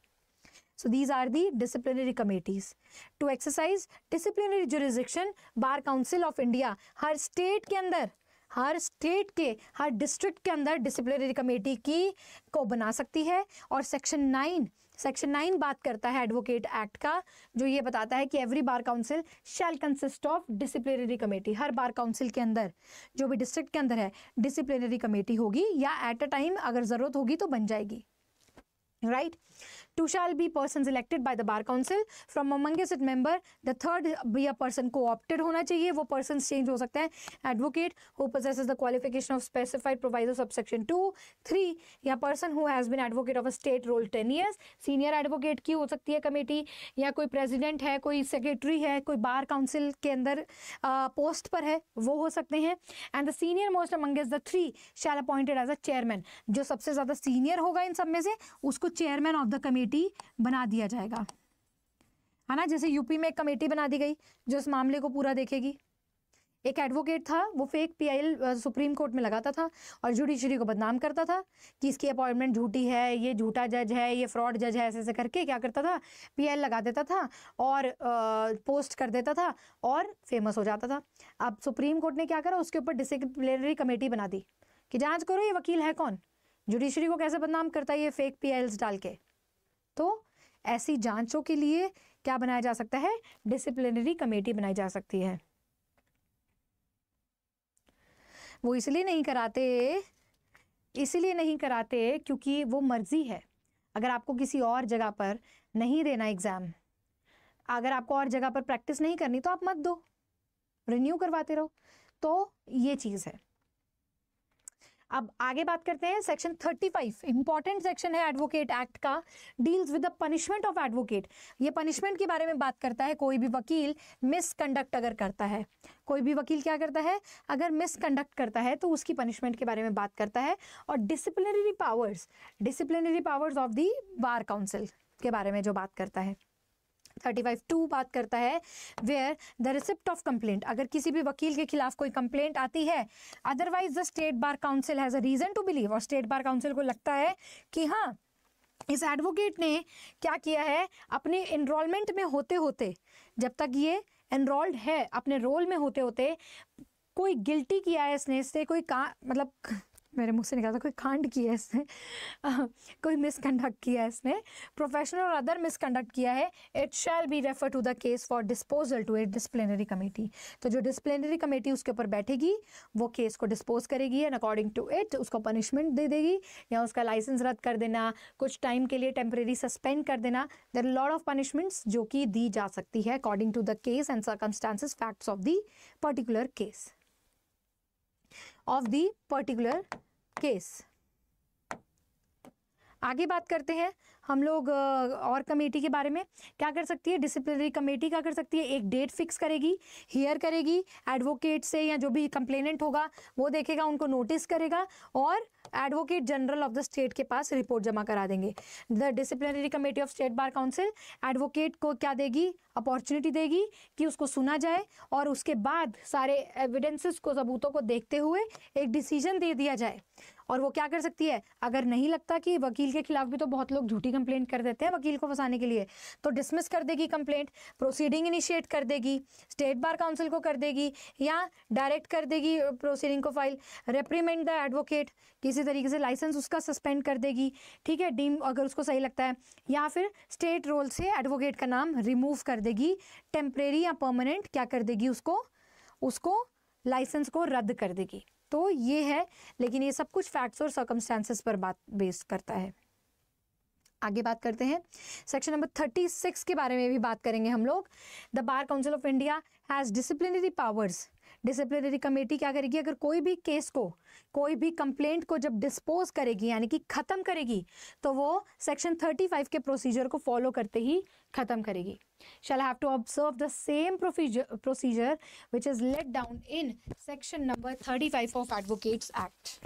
so these are the disciplinary committees to exercise disciplinary jurisdiction bar council of India हर स्टेट के अंदर हर स्टेट के हर डिस्ट्रिक्ट के अंदर डिसिप्लिनरी कमेटी की को बना सकती है और सेक्शन नाइन सेक्शन नाइन बात करता है एडवोकेट एक्ट का जो ये बताता है कि every bar council shall consist of disciplinary committee हर बार काउंसिल के अंदर जो भी डिस्ट्रिक्ट के अंदर है डिसिप्लिनरी कमेटी होगी या एट अ टाइम अगर ज़रूरत होगी तो बन जाएगी right right? Two shall be persons elected by the bar council from among its member. The third be a person co-opted होना चाहिए वो person change हो सकते हैं Advocate who possesses the qualification of specified proviso subsection 2, 3 या person who has been advocate of a state role 10 years. Senior advocate की हो सकती है कमेटी या कोई president है कोई secretary है कोई bar council के अंदर पोस्ट पर है वो हो सकते हैं and the senior most among the three shall appointed as a chairman जो सबसे ज़्यादा सीनियर होगा इन सब में से उसको chairman of the committee committee बना दिया जाएगा है ना जैसे यूपी में एक कमेटी बना दी गई जो इस मामले को पूरा देखेगी एक एडवोकेट था वो फेक पीआईएल सुप्रीम कोर्ट में लगाता था और जुडिशरी को बदनाम करता था कि इसकी अपॉइंटमेंट झूठी है ये झूठा जज है ये फ्रॉड जज है ऐसे ऐसे करके क्या करता था पीआईएल लगा देता था और आ, पोस्ट कर देता था और फेमस हो जाता था अब सुप्रीम कोर्ट ने क्या करा उसके ऊपर डिसिप्लिनरी कमेटी बना दी कि जाँच करो ये वकील है कौन जुडिशरी को कैसे बदनाम करता है ये फेक पी डाल के तो ऐसी जांचों के लिए क्या बनाया जा सकता है डिसिप्लिनरी कमेटी बनाई जा सकती है वो इसलिए नहीं कराते इसलिए नहीं कराते क्योंकि वो मर्जी है अगर आपको किसी और जगह पर नहीं देना एग्ज़ाम अगर आपको और जगह पर प्रैक्टिस नहीं करनी तो आप मत दो रिन्यू करवाते रहो तो ये चीज़ है अब आगे बात करते हैं सेक्शन 35 इंपॉर्टेंट सेक्शन है एडवोकेट एक्ट का deals with the punishment of advocate ये पनिशमेंट के बारे में बात करता है कोई भी वकील मिसकंडक्ट अगर करता है कोई भी वकील क्या करता है अगर मिसकंडक्ट करता है तो उसकी पनिशमेंट के बारे में बात करता है और disciplinary powers disciplinary powers of the bar council के बारे में जो बात करता है थर्टी फाइव टू बात करता है where the receipt of complaint अगर किसी भी वकील के खिलाफ कोई कंप्लेंट आती है otherwise the state bar council has a reason to believe और स्टेट बार काउंसिल को लगता है कि हाँ इस एडवोकेट ने क्या किया है अपने इनरोलमेंट में होते होते जब तक ये एनरोल्ड है अपने रोल में होते होते कोई गिल्टी किया है इसने इससे कोई का मतलब मेरे मुंह से निकला था कोई कांड किया इसने कोई मिसकंडक्ट किया इसने प्रोफेशनल और अदर मिसकंडक्ट किया है it shall be refer to the case for disposal to a disciplinary committee तो जो डिसप्लिनरी कमेटी उसके ऊपर बैठेगी वो केस को डिस्पोज करेगी एंड अकॉर्डिंग टू इट उसको पनिशमेंट दे देगी या उसका लाइसेंस रद्द कर देना कुछ टाइम के लिए टेम्प्रेरी सस्पेंड कर देना देर लॉर्ड ऑफ पनिशमेंट्स जो कि दी जा सकती है according to the case and circumstances facts of the particular case of the particular case आगे बात करते हैं हम लोग और कमेटी के बारे में क्या कर सकती है डिसिप्लिनरी कमेटी क्या कर सकती है एक डेट फिक्स करेगी हियर करेगी एडवोकेट से या जो भी कंप्लेनेंट होगा वो देखेगा उनको नोटिस करेगा और advocate general of the state के पास रिपोर्ट जमा करा देंगे the disciplinary committee of state bar council advocate को क्या देगी अपॉर्चुनिटी देगी कि उसको सुना जाए और उसके बाद सारे एविडेंसेस को सबूतों को देखते हुए एक डिसीजन दे दिया जाए और वो क्या कर सकती है अगर नहीं लगता कि वकील के खिलाफ भी तो बहुत लोग झूठी कंप्लेंट कर देते हैं वकील को फंसाने के लिए तो डिसमिस कर देगी कंप्लेंट प्रोसीडिंग इनिशिएट कर देगी स्टेट बार काउंसिल को कर देगी या डायरेक्ट कर देगी प्रोसीडिंग को फाइल रेप्रीमेंट द एडवोकेट किसी तरीके से लाइसेंस उसका सस्पेंड कर देगी ठीक है डीम अगर उसको सही लगता है या फिर स्टेट रोल से एडवोकेट का नाम रिमूव कर देगी टेम्परेरी या परमानेंट क्या कर देगी उसको उसको लाइसेंस को रद्द कर देगी तो ये है लेकिन ये सब कुछ फैक्ट्स और सर्कमस्टेंसेस पर बात बेस करता है आगे बात करते हैं सेक्शन नंबर थर्टी सिक्स के बारे में भी बात करेंगे हम लोग the bar council of India has disciplinary powers disciplinary committee क्या करेगी अगर कोई भी केस को कोई भी कंप्लेंट को जब डिस्पोज करेगी यानी कि खत्म करेगी तो वो सेक्शन थर्टी फाइव के प्रोसीजर को फॉलो करते ही खत्म करेगी shall have to observe the same procedure procedure which is laid down in section number thirty five of advocates act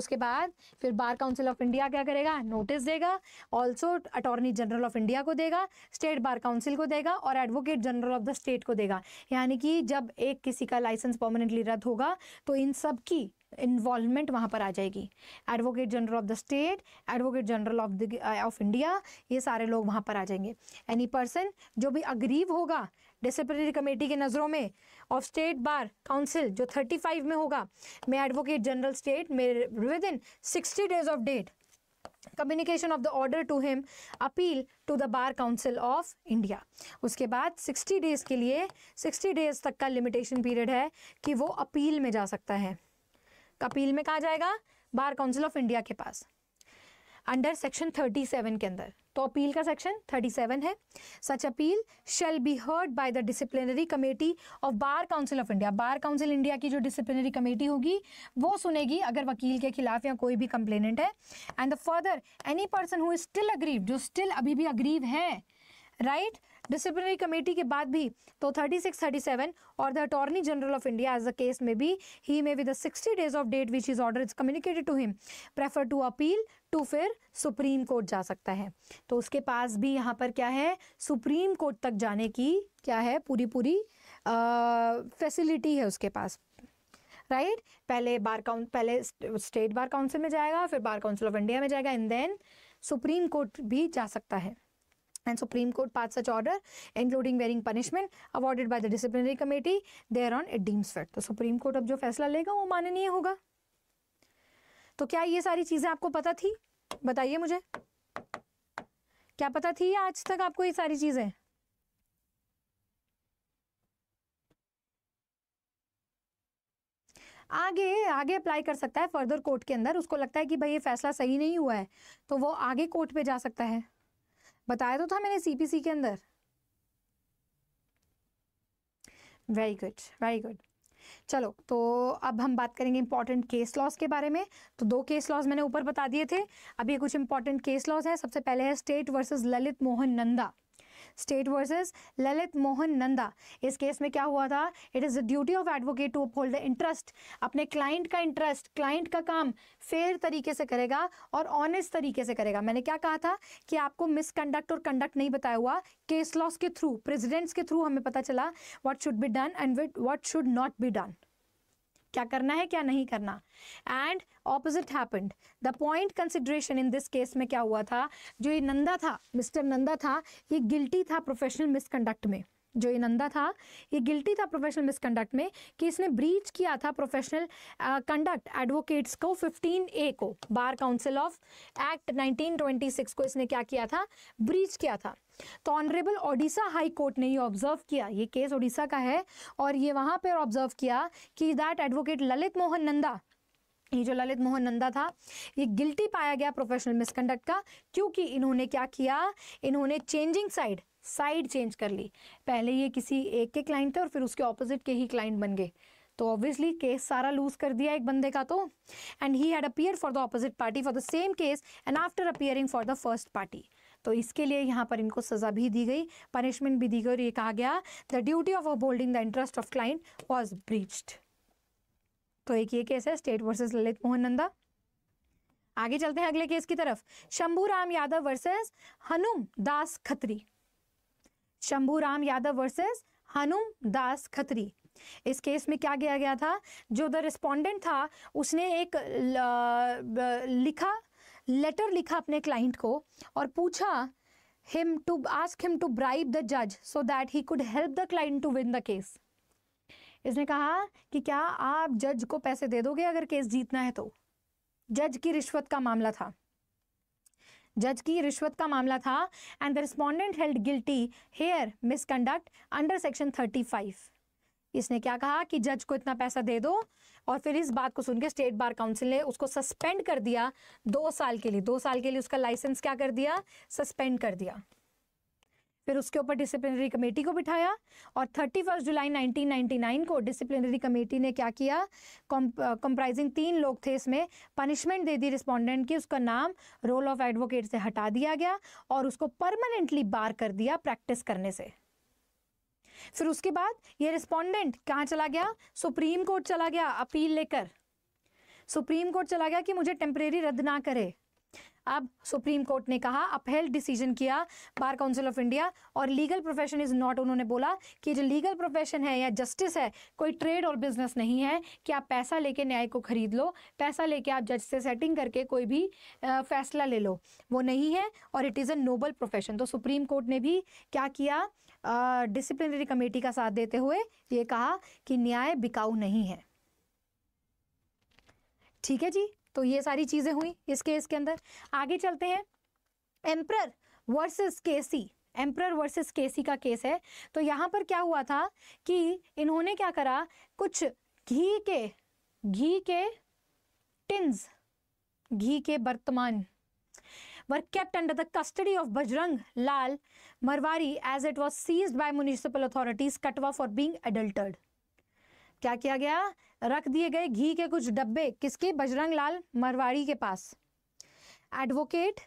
उसके बाद फिर बार काउंसिल ऑफ इंडिया क्या करेगा नोटिस देगा also attorney general of India को देगा स्टेट बार काउंसिल को देगा और advocate general of the state को देगा यानी कि जब एक किसी का लाइसेंस परमानेंटली रद्द होगा तो इन सब की इन्वॉल्वमेंट वहाँ पर आ जाएगी advocate general of the state advocate general of the of India ये सारे लोग वहाँ पर आ जाएंगे एनी पर्सन जो भी अग्रीव होगा डिसिप्लिनरी कमेटी की नज़रों में ऑफ स्टेट बार काउंसिल जो 35 में होगा मे एडवोकेट जनरल स्टेट मेरे within sixty days of date communication of the order to him appeal to the bar council of India उसके बाद 60 डेज के लिए 60 डेज तक का लिमिटेशन पीरियड है कि वो अपील में जा सकता है अपील में कहा जाएगा बार काउंसिल ऑफ इंडिया के पास अंडर सेक्शन 37 के अंदर तो अपील का सेक्शन 37 है such appeal shall be heard by the disciplinary committee of bar council of India bar council India की जो डिसिप्लिनरी कमेटी होगी वो सुनेगी अगर वकील के खिलाफ या कोई भी कंप्लेनेंट है and the further any person who is still aggrieved जो स्टिल अभी भी अग्रीव है राइट right? डिसिप्लिनरी कमेटी के बाद भी तो 36, 37 और the attorney general of India as a case में भी ही may with sixty days of date which is order is communicated to him prefer to appeal to फिर सुप्रीम कोर्ट जा सकता है तो उसके पास भी यहाँ पर क्या है सुप्रीम कोर्ट तक जाने की क्या है पूरी पूरी फैसिलिटी है उसके पास राइट right? पहले बार काउं पहले स्टेट बार काउंसिल में जाएगा फिर बार काउंसिल ऑफ इंडिया में जाएगा एंड देन सुप्रीम कोर्ट भी जा सकता है and Supreme Court passed such order including varying punishment awarded by the disciplinary committee thereon it deems fit तो सुप्रीम कोर्ट अब जो फैसला लेगा वो माननीय hoga to kya ye sari cheeze aapko pata thi bataiye mujhe kya pata thi aaj tak aapko ye sari cheeze आगे आगे apply कर सकता है फर्दर कोर्ट के अंदर उसको लगता है कि भाई ये फैसला सही नहीं हुआ है तो वो आगे कोर्ट पे जा सकता है बताया तो था मैंने सीपीसी के अंदर वेरी गुड वेरी गुड चलो तो अब हम बात करेंगे इंपॉर्टेंट केस लॉस के बारे में तो दो केस लॉस मैंने ऊपर बता दिए थे अभी कुछ इंपॉर्टेंट केस लॉस है सबसे पहले है state versus Lalit Mohan Nanda state versus Lalit Mohan Nanda इस केस में क्या हुआ था it is the duty of advocate to uphold the interest अपने क्लाइंट का इंटरेस्ट क्लाइंट का काम फेयर तरीके से करेगा और ऑनेस्ट तरीके से करेगा मैंने क्या कहा था कि आपको मिसकंडक्ट और कंडक्ट नहीं बताया हुआ केस लॉस के थ्रू प्रेजिडेंट्स के थ्रू हमें पता चला what should be done and what should not be done क्या करना है क्या नहीं करना and opposite happened the point consideration in this case में क्या हुआ था जो ये नंदा था मिस्टर नंदा था ये गिल्टी था प्रोफेशनल मिसकंडक्ट में जो ये नंदा था ये गिल्टी था प्रोफेशनल मिसकंडक्ट में कि इसने ब्रीच किया था प्रोफेशनल कंडक्ट एडवोकेट्स को 15 ए को बार काउंसिल ऑफ एक्ट 1926 को इसने क्या किया था ब्रीच किया था तो ऑनरेबल ओडिशा हाई कोर्ट ने ये ऑब्जर्व किया ये केस ओडिशा का है और ये वहाँ पर ऑब्जर्व किया कि दैट एडवोकेट ललित मोहन नंदा ये जो ललित मोहन नंदा था ये गिल्टी पाया गया प्रोफेशनल मिसकंडक्ट का क्योंकि इन्होंने क्या किया इन्होंने चेंजिंग साइड साइड चेंज कर ली पहले ये किसी एक के क्लाइंट थे और फिर उसके ऑपोजिट के ही क्लाइंट बन गए तो ऑब्वियसली केस सारा लूज कर दिया एक बंदे का तो and he had appear for the opposite party for the same case and after appearing for the first party तो इसके लिए यहाँ पर इनको सज़ा भी दी गई पनिशमेंट भी दी गई और ये कहा गया the duty of holding the interest of client was breached तो एक ये केस है स्टेट वर्सेस ललित मोहन नंदा आगे चलते हैं अगले केस की तरफ शंभू राम यादव वर्सेस हनुम दास खत्री शंभू राम यादव वर्सेस हनुम दास खत्री इस केस में क्या किया गया था जो द रिस्पोंडेंट था उसने एक लिखा लेटर लिखा अपने क्लाइंट को और पूछा him to ask him to bribe the जज so that he could help the client to win the case इसने कहा कि क्या आप जज को पैसे दे दोगे अगर केस जीतना है तो जज की रिश्वत का मामला था जज की रिश्वत का मामला था and the respondent held guilty here misconduct under section thirty five इसने क्या कहा कि जज को इतना पैसा दे दो और फिर इस बात को सुनकर स्टेट बार काउंसिल ने उसको सस्पेंड कर दिया दो साल के लिए दो साल के लिए उसका लाइसेंस क्या कर दिया सस्पेंड कर दिया फिर उसके ऊपर डिसिप्लिनरी कमेटी को बिठाया और थर्टी फर्स्ट जुलाई 1999 को डिसिप्लिनरी कमेटी ने क्या किया कंप्राइजिंग तीन लोग थे इसमें पनिशमेंट दे दी रिस्पोंडेंट की उसका नाम रोल ऑफ एडवोकेट से हटा दिया गया और उसको परमानेंटली बार कर दिया प्रैक्टिस करने से फिर उसके बाद ये रिस्पोंडेंट कहाँ चला गया सुप्रीम कोर्ट चला गया अपील लेकर सुप्रीम कोर्ट चला गया कि मुझे टेम्परेरी रद्द ना करे अब सुप्रीम कोर्ट ने कहा अपहेल डिसीजन किया बार काउंसिल ऑफ इंडिया और लीगल प्रोफेशन इज़ नॉट उन्होंने बोला कि जो लीगल प्रोफेशन है या जस्टिस है कोई ट्रेड और बिजनेस नहीं है कि आप पैसा लेके न्याय को खरीद लो पैसा लेके आप जज से सेटिंग करके कोई भी फैसला ले लो वो नहीं है और it is a noble profession तो सुप्रीम कोर्ट ने भी क्या किया डिसिप्लिनरी कमेटी का साथ देते हुए ये कहा कि न्याय बिकाऊ नहीं है ठीक है जी तो ये सारी चीजें हुई इस केस के अंदर आगे चलते हैं emperor versus K C emperor versus K C का केस है तो यहाँ पर क्या हुआ था कि इन्होंने क्या करा कुछ घी के घी के टिन्स घी के वर्तमान were kept under the custody of Bajrang Lal Marwari as it was seized by municipal authorities Katwa for being adulterated क्या किया गया रख दिए गए घी के कुछ डब्बे किसके बजरंग लाल मरवाड़ी के पास एडवोकेट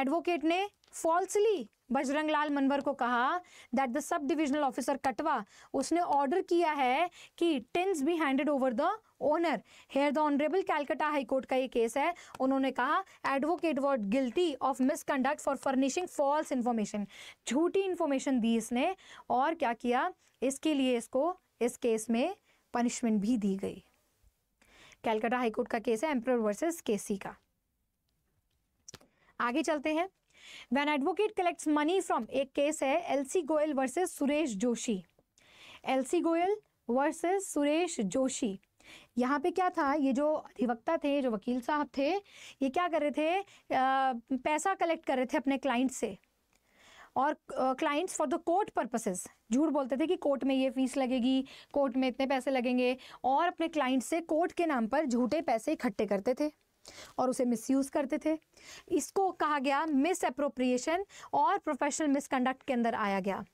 एडवोकेट ने फॉल्सली बजरंग लाल मनवर को कहा that the sub divisional officer Katwa उसने ऑर्डर किया है कि tins be handed over the owner here the honourable Calcutta high court का ये केस है उन्होंने कहा advocate was guilty of misconduct for furnishing false information झूठी इन्फॉर्मेशन दी इसने और क्या किया इसके लिए इसको इस केस में पनिशमेंट भी दी गई कैलकाटा हाईकोर्ट का केस है एम्प्रोर वर्सेस केसी का आगे चलते हैं when advocate collect money from एक केस है L C Goyal versus Suresh Joshi L C Goyal versus Suresh Joshi यहाँ पे क्या था ये जो अधिवक्ता थे जो वकील साहब थे ये क्या कर रहे थे आ, पैसा कलेक्ट कर रहे थे अपने क्लाइंट से और clients for the court purposes झूठ बोलते थे कि कोर्ट में ये फीस लगेगी कोर्ट में इतने पैसे लगेंगे और अपने क्लाइंट से कोर्ट के नाम पर झूठे पैसे इकट्ठे करते थे और उसे मिसयूज़ करते थे इसको कहा गया मिस अप्रोप्रिएशन और प्रोफेशनल मिसकंडक्ट के अंदर आया गया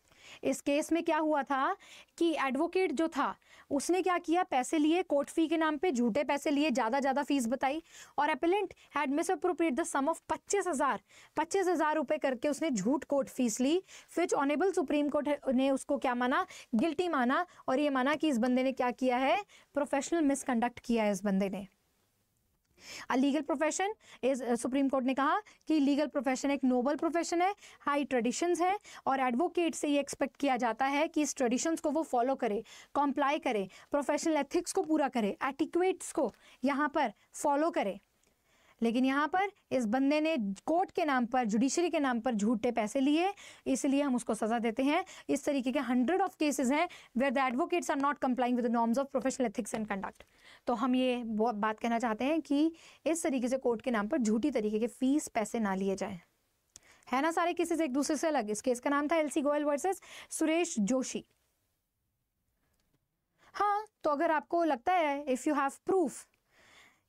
इस केस में क्या हुआ था कि एडवोकेट जो था उसने क्या किया पैसे लिए कोर्ट फी के नाम पे झूठे पैसे लिए ज़्यादा ज़्यादा फीस बताई और appellant had misappropriated the sum of पच्चीस हज़ार पच्चीस हज़ार रुपये करके उसने झूठ कोर्ट फीस ली फिर ऑनेबल सुप्रीम कोर्ट ने उसको क्या माना गिल्टी माना और ये माना कि इस बंदे ने क्या किया है प्रोफेशनल मिसकंडक्ट किया है इस बंदे ने legal profession is supreme court ने कहा कि लीगल प्रोफेशन एक नोबल प्रोफेशन है हाई ट्रेडिशंस है और एडवोकेट से ये एक्सपेक्ट किया जाता है कि इस ट्रेडिशंस को वो फॉलो करे कॉम्प्लाई करे प्रोफेशनल एथिक्स को पूरा करे एटिक्वेट्स को यहाँ पर फॉलो करे लेकिन यहाँ पर इस बंदे ने कोर्ट के नाम पर जुडिशरी के नाम पर झूठे पैसे लिए इसलिए हम उसको सज़ा देते हैं इस तरीके के हंड्रेड ऑफ केसेज हैं where the advocates are not complying with norms of professional ethics and conduct तो हम ये बात कहना चाहते हैं कि इस तरीके से कोर्ट के नाम पर झूठी तरीके के फीस पैसे ना लिए जाएँ है ना सारे केसेस एक दूसरे से अलग इस केस का नाम था एलसी गोयल वर्सेस सुरेश जोशी हाँ तो अगर आपको लगता है इफ़ यू हैव प्रूफ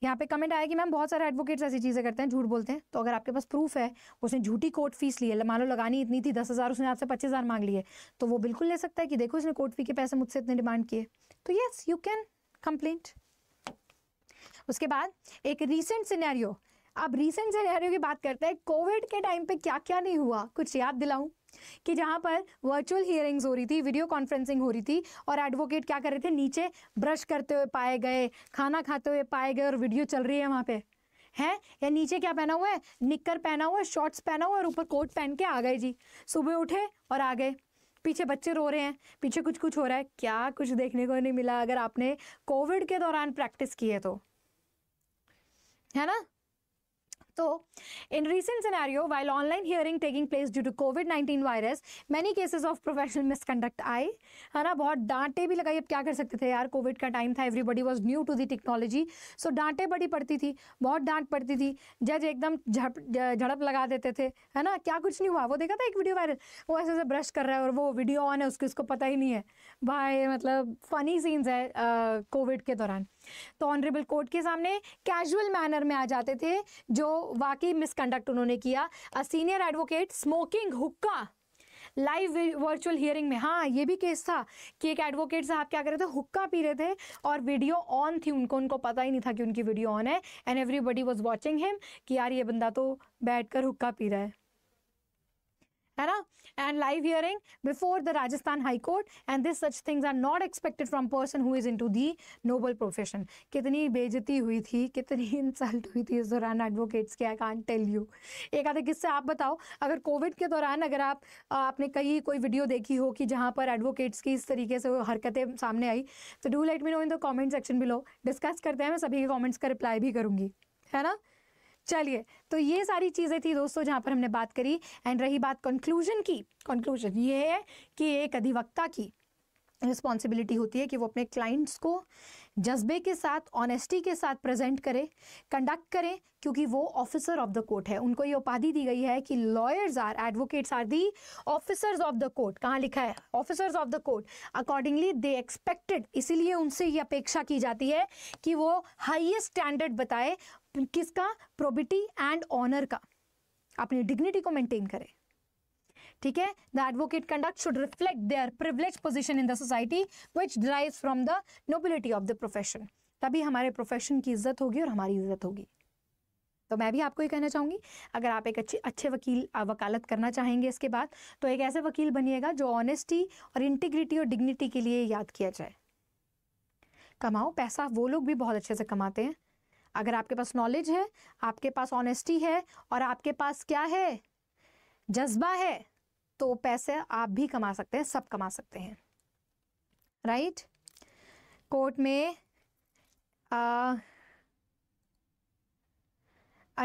यहाँ पे कमेंट आया कि मैम बहुत सारे एडवोकेट्स ऐसी चीज़ें करते हैं झूठ बोलते हैं तो अगर आपके पास प्रूफ है उसने झूठी कोर्ट फीस ली है लो लगानी इतनी थी दस हज़ार उसने आपसे पच्चीस हज़ार मांग लिए तो वो बिल्कुल ले सकता है कि देखो इसने कोर्ट फी के पैसे मुझसे इतने डिमांड किए तो येस यू कैन कंप्लेंट उसके बाद एक रिसेंट सिनेरियो अब रिसेंट सिनेरियो की बात करते हैं कोविड के टाइम पे क्या क्या नहीं हुआ कुछ याद दिलाऊँ कि जहाँ पर वर्चुअल हियरिंग्स हो रही थी वीडियो कॉन्फ्रेंसिंग हो रही थी और एडवोकेट क्या कर रहे थे नीचे ब्रश करते हुए पाए गए खाना खाते हुए पाए गए और वीडियो चल रही है वहाँ पे है या नीचे क्या पहना हुआ है निक्कर पहना हुआ है शॉर्ट्स पहना हुआ और ऊपर कोट पहन के आ गए जी सुबह उठे और आ गए पीछे बच्चे रो रहे हैं पीछे कुछ कुछ हो रहा है क्या कुछ देखने को नहीं मिला अगर आपने कोविड के दौरान प्रैक्टिस की है तो है ना तो in recent scenario while online hearing taking place due to covid nineteen virus many cases of professional misconduct आए है ना बहुत डांटे भी लगाई अब क्या कर सकते थे यार कोविड का टाइम था everybody was new to the technology so डांटे बड़ी पड़ती थी बहुत डांट पड़ती थी जज एकदम झड़प लगा देते थे है ना क्या कुछ नहीं हुआ वो देखा था एक वीडियो वायरल वो ऐसे ऐसे ब्रश कर रहा है और वो वीडियो ऑन है उसके उसको पता ही नहीं है भाई मतलब फ़नी सीन्स है कोविड के दौरान तो ऑनरेबल कोर्ट के सामने कैजुअल मैनर में आ जाते थे जो वाकई मिसकंडक्ट उन्होंने किया a senior advocate smoking hookah live virtual hearing में हाँ ये भी केस था कि एक एडवोकेट साहब क्या कर रहे थे हुक्का पी रहे थे और वीडियो ऑन थी उनको उनको पता ही नहीं था कि उनकी वीडियो ऑन है and everybody was watching him कि यार ये बंदा तो बैठ कर हुक्का पी रहा है है ना and live hearing before the Rajasthan high court and this such things are not expected from person who is into the noble profession कितनी बेजती हुई थी कितनी इंसल्ट हुई थी इस दौरान एडवोकेट्स की आई कान टेल यू एक आधे किससे आप बताओ अगर कोविड के दौरान अगर आप आपने कई कोई वीडियो देखी हो कि जहाँ पर एडवोकेट्स की इस तरीके से हरकतें सामने आई तो do let me know in the comment section below discuss करते हैं मैं सभी के कॉमेंट्स का रिप्लाई भी करूँगी है ना चलिए तो ये सारी चीज़ें थी दोस्तों जहाँ पर हमने बात करी एंड रही बात कंक्लूजन की कंक्लूजन ये है कि एक अधिवक्ता की रिस्पॉन्सिबिलिटी होती है कि वो अपने क्लाइंट्स को जज्बे के साथ ऑनेस्टी के साथ प्रेजेंट करे कंडक्ट करे क्योंकि वो ऑफिसर ऑफ द कोर्ट है उनको ये उपाधि दी गई है कि lawyers are advocates are the officers of the court कहाँ लिखा है officers of the court accordingly they expected इसीलिए उनसे ये अपेक्षा की जाती है कि वो हाइएस्ट स्टैंडर्ड बताए किसका प्रोबिटी एंड ऑनर का अपनी डिग्निटी को मेंटेन करें ठीक है the advocate conduct should reflect their privilege position in the society which drive from the nobility of the profession तभी हमारे प्रोफेशन की इज्जत होगी और हमारी इज्जत होगी तो मैं भी आपको ये कहना चाहूँगी अगर आप एक अच्छे अच्छे वकील वकालत करना चाहेंगे इसके बाद तो एक ऐसे वकील बनिएगा जो ऑनेस्टी और इंटीग्रिटी और डिग्निटी के लिए याद किया जाए कमाओ पैसा वो लोग भी बहुत अच्छे से कमाते हैं अगर आपके पास नॉलेज है आपके पास ऑनेस्टी है और आपके पास क्या है जज्बा है तो पैसे आप भी कमा सकते हैं सब कमा सकते हैं राइट कोर्ट में आ,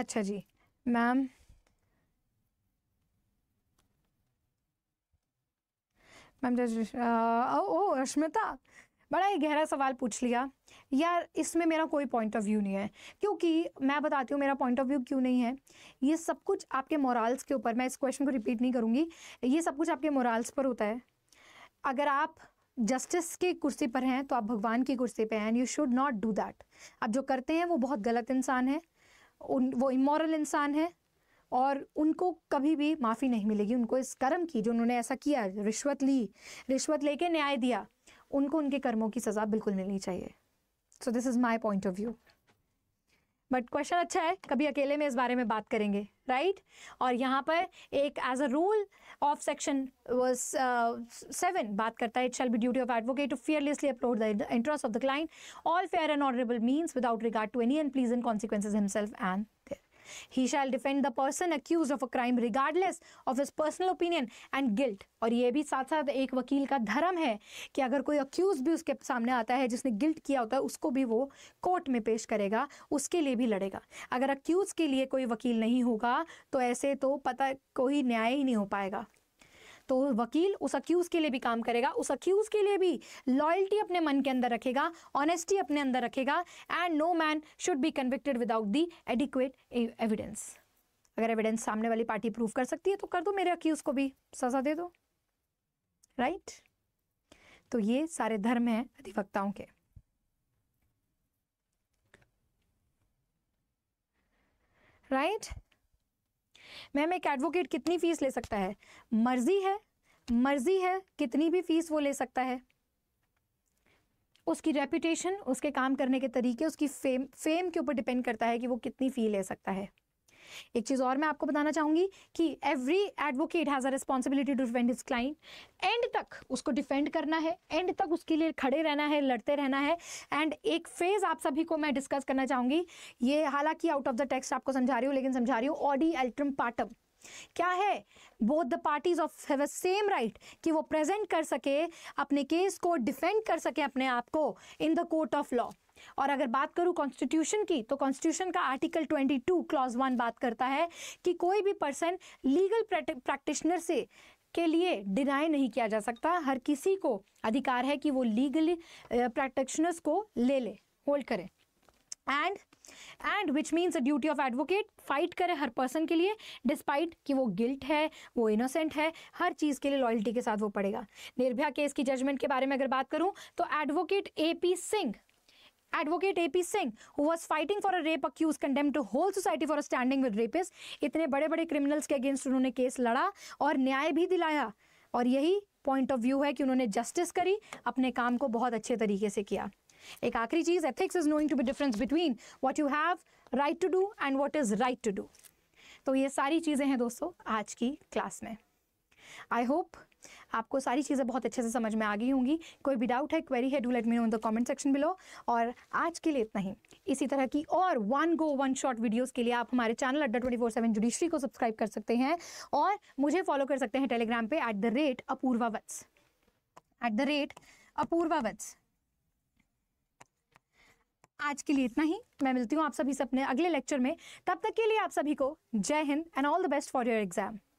अच्छा जी मैम मैम ओ ओ रश्मिता बड़ा ही गहरा सवाल पूछ लिया यार इसमें मेरा कोई पॉइंट ऑफ व्यू नहीं है क्योंकि मैं बताती हूँ मेरा पॉइंट ऑफ व्यू क्यों नहीं है ये सब कुछ आपके मोरल्स के ऊपर मैं इस क्वेश्चन को रिपीट नहीं करूँगी ये सब कुछ आपके मोरल्स पर होता है अगर आप जस्टिस की कुर्सी पर हैं तो आप भगवान की कुर्सी पर हैं and you should not do that आप जो करते हैं वो बहुत गलत इंसान है उन वो इमोरल इंसान है और उनको कभी भी माफ़ी नहीं मिलेगी उनको इस कर्म की जो उन्होंने ऐसा किया रिश्वत ली रिश्वत लेके न्याय दिया उनको उनके कर्मों की सज़ा बिल्कुल मिलनी चाहिए so this is my point of view but question अच्छा है कभी अकेले में इस बारे में बात करेंगे राइट right? और यहाँ पर एक as a rule of section seven बात करता है it shall be duty of advocate to fearlessly upload the interest of the client all fair and honourable means without regard to any and please in consequences himself and he shall defend the person accused of a crime regardless of his personal opinion and guilt और ये भी साथ साथ एक वकील का धर्म है कि अगर कोई अक्यूज भी उसके सामने आता है जिसने गिल्ट किया होता है उसको भी वो कोर्ट में पेश करेगा उसके लिए भी लड़ेगा अगर अक्यूज के लिए कोई वकील नहीं होगा तो ऐसे तो पता कोई न्याय ही नहीं हो पाएगा तो वकील उस अक्यूज़ के लिए भी काम करेगा उस अक्यूज़ के लिए भी लॉयल्टी अपने मन के अंदर रखेगा ऑनेस्टी अपने अंदर रखेगा and no man should be convicted without the adequate evidence अगर एविडेंस सामने वाली पार्टी प्रूव कर सकती है तो कर दो मेरे अक्यूज़ को भी सज़ा दे दो राइट तो ये सारे धर्म हैं अधिवक्ताओं के राइट right? मैम एक एडवोकेट कितनी फ़ीस ले सकता है मर्जी है मर्जी है कितनी भी फ़ीस वो ले सकता है उसकी रेपुटेशन उसके काम करने के तरीके उसकी फेम फेम के ऊपर डिपेंड करता है कि वो कितनी फ़ी ले सकता है एक चीज़ और मैं आपको बताना चाहूँगी कि every advocate has a responsibility to defend his client and तक उसको डिफेंड करना है एंड तक उसके लिए खड़े रहना है लड़ते रहना है एंड एक फेज़ आप सभी को मैं डिस्कस करना चाहूँगी ये हालांकि आउट ऑफ द टेक्स्ट आपको समझा रही हूँ लेकिन समझा रही हूँ ऑडी एल्ट्रम पार्टम क्या है both the parties of have a same right कि वो प्रेजेंट कर सके अपने केस को डिफेंड कर सके अपने आप को in the court of law और अगर बात करूँ कॉन्स्टिट्यूशन की तो कॉन्स्टिट्यूशन का आर्टिकल 22 क्लॉज वन बात करता है कि कोई भी पर्सन लीगल प्रैक्टिशनर से के लिए डिनाई नहीं किया जा सकता हर किसी को अधिकार है कि वो लीगली प्रैक्टिशनर्स को ले ले होल्ड करें and and which means duty of advocate fight करे हर पर्सन के लिए डिस्पाइट कि वो गिल्ट है वो इनोसेंट है हर चीज़ के लिए लॉयल्टी के साथ वो पड़ेगा निर्भया केस की जजमेंट के बारे में अगर बात करूं तो advocate A P Singh advocate A P Singh who was fighting for a rape accused condemn to whole society for standing with rapist इतने बड़े बड़े क्रिमिनल्स के अगेंस्ट उन्होंने केस लड़ा और न्याय भी दिलाया और यही पॉइंट ऑफ व्यू है कि उन्होंने जस्टिस करी अपने काम को बहुत अच्छे तरीके से किया एक आखिरी चीज ethics is knowing to be difference between what you have right to do and what is right to do तो ये सारी चीज़ें हैं दोस्तों आज की क्लास में आई होप आपको सारी चीज़ें बहुत अच्छे से समझ में आ गई होंगी कोई भी डाउट है क्वेरी है do let me know in the comment section below और आज के लिए इतना ही इसी तरह की और one go one shot videos के लिए आप हमारे channel Adda twenty four seven judiciary को सब्सक्राइब कर सकते हैं और मुझे फॉलो कर सकते हैं टेलीग्राम पे at the rate Apoorva Vats at the rate Apoorva Vats आज के लिए इतना ही मैं मिलती हूँ आप सभी से अपने अगले लेक्चर में तब तक के लिए आप सभी को जय हिंद and all the best for your exam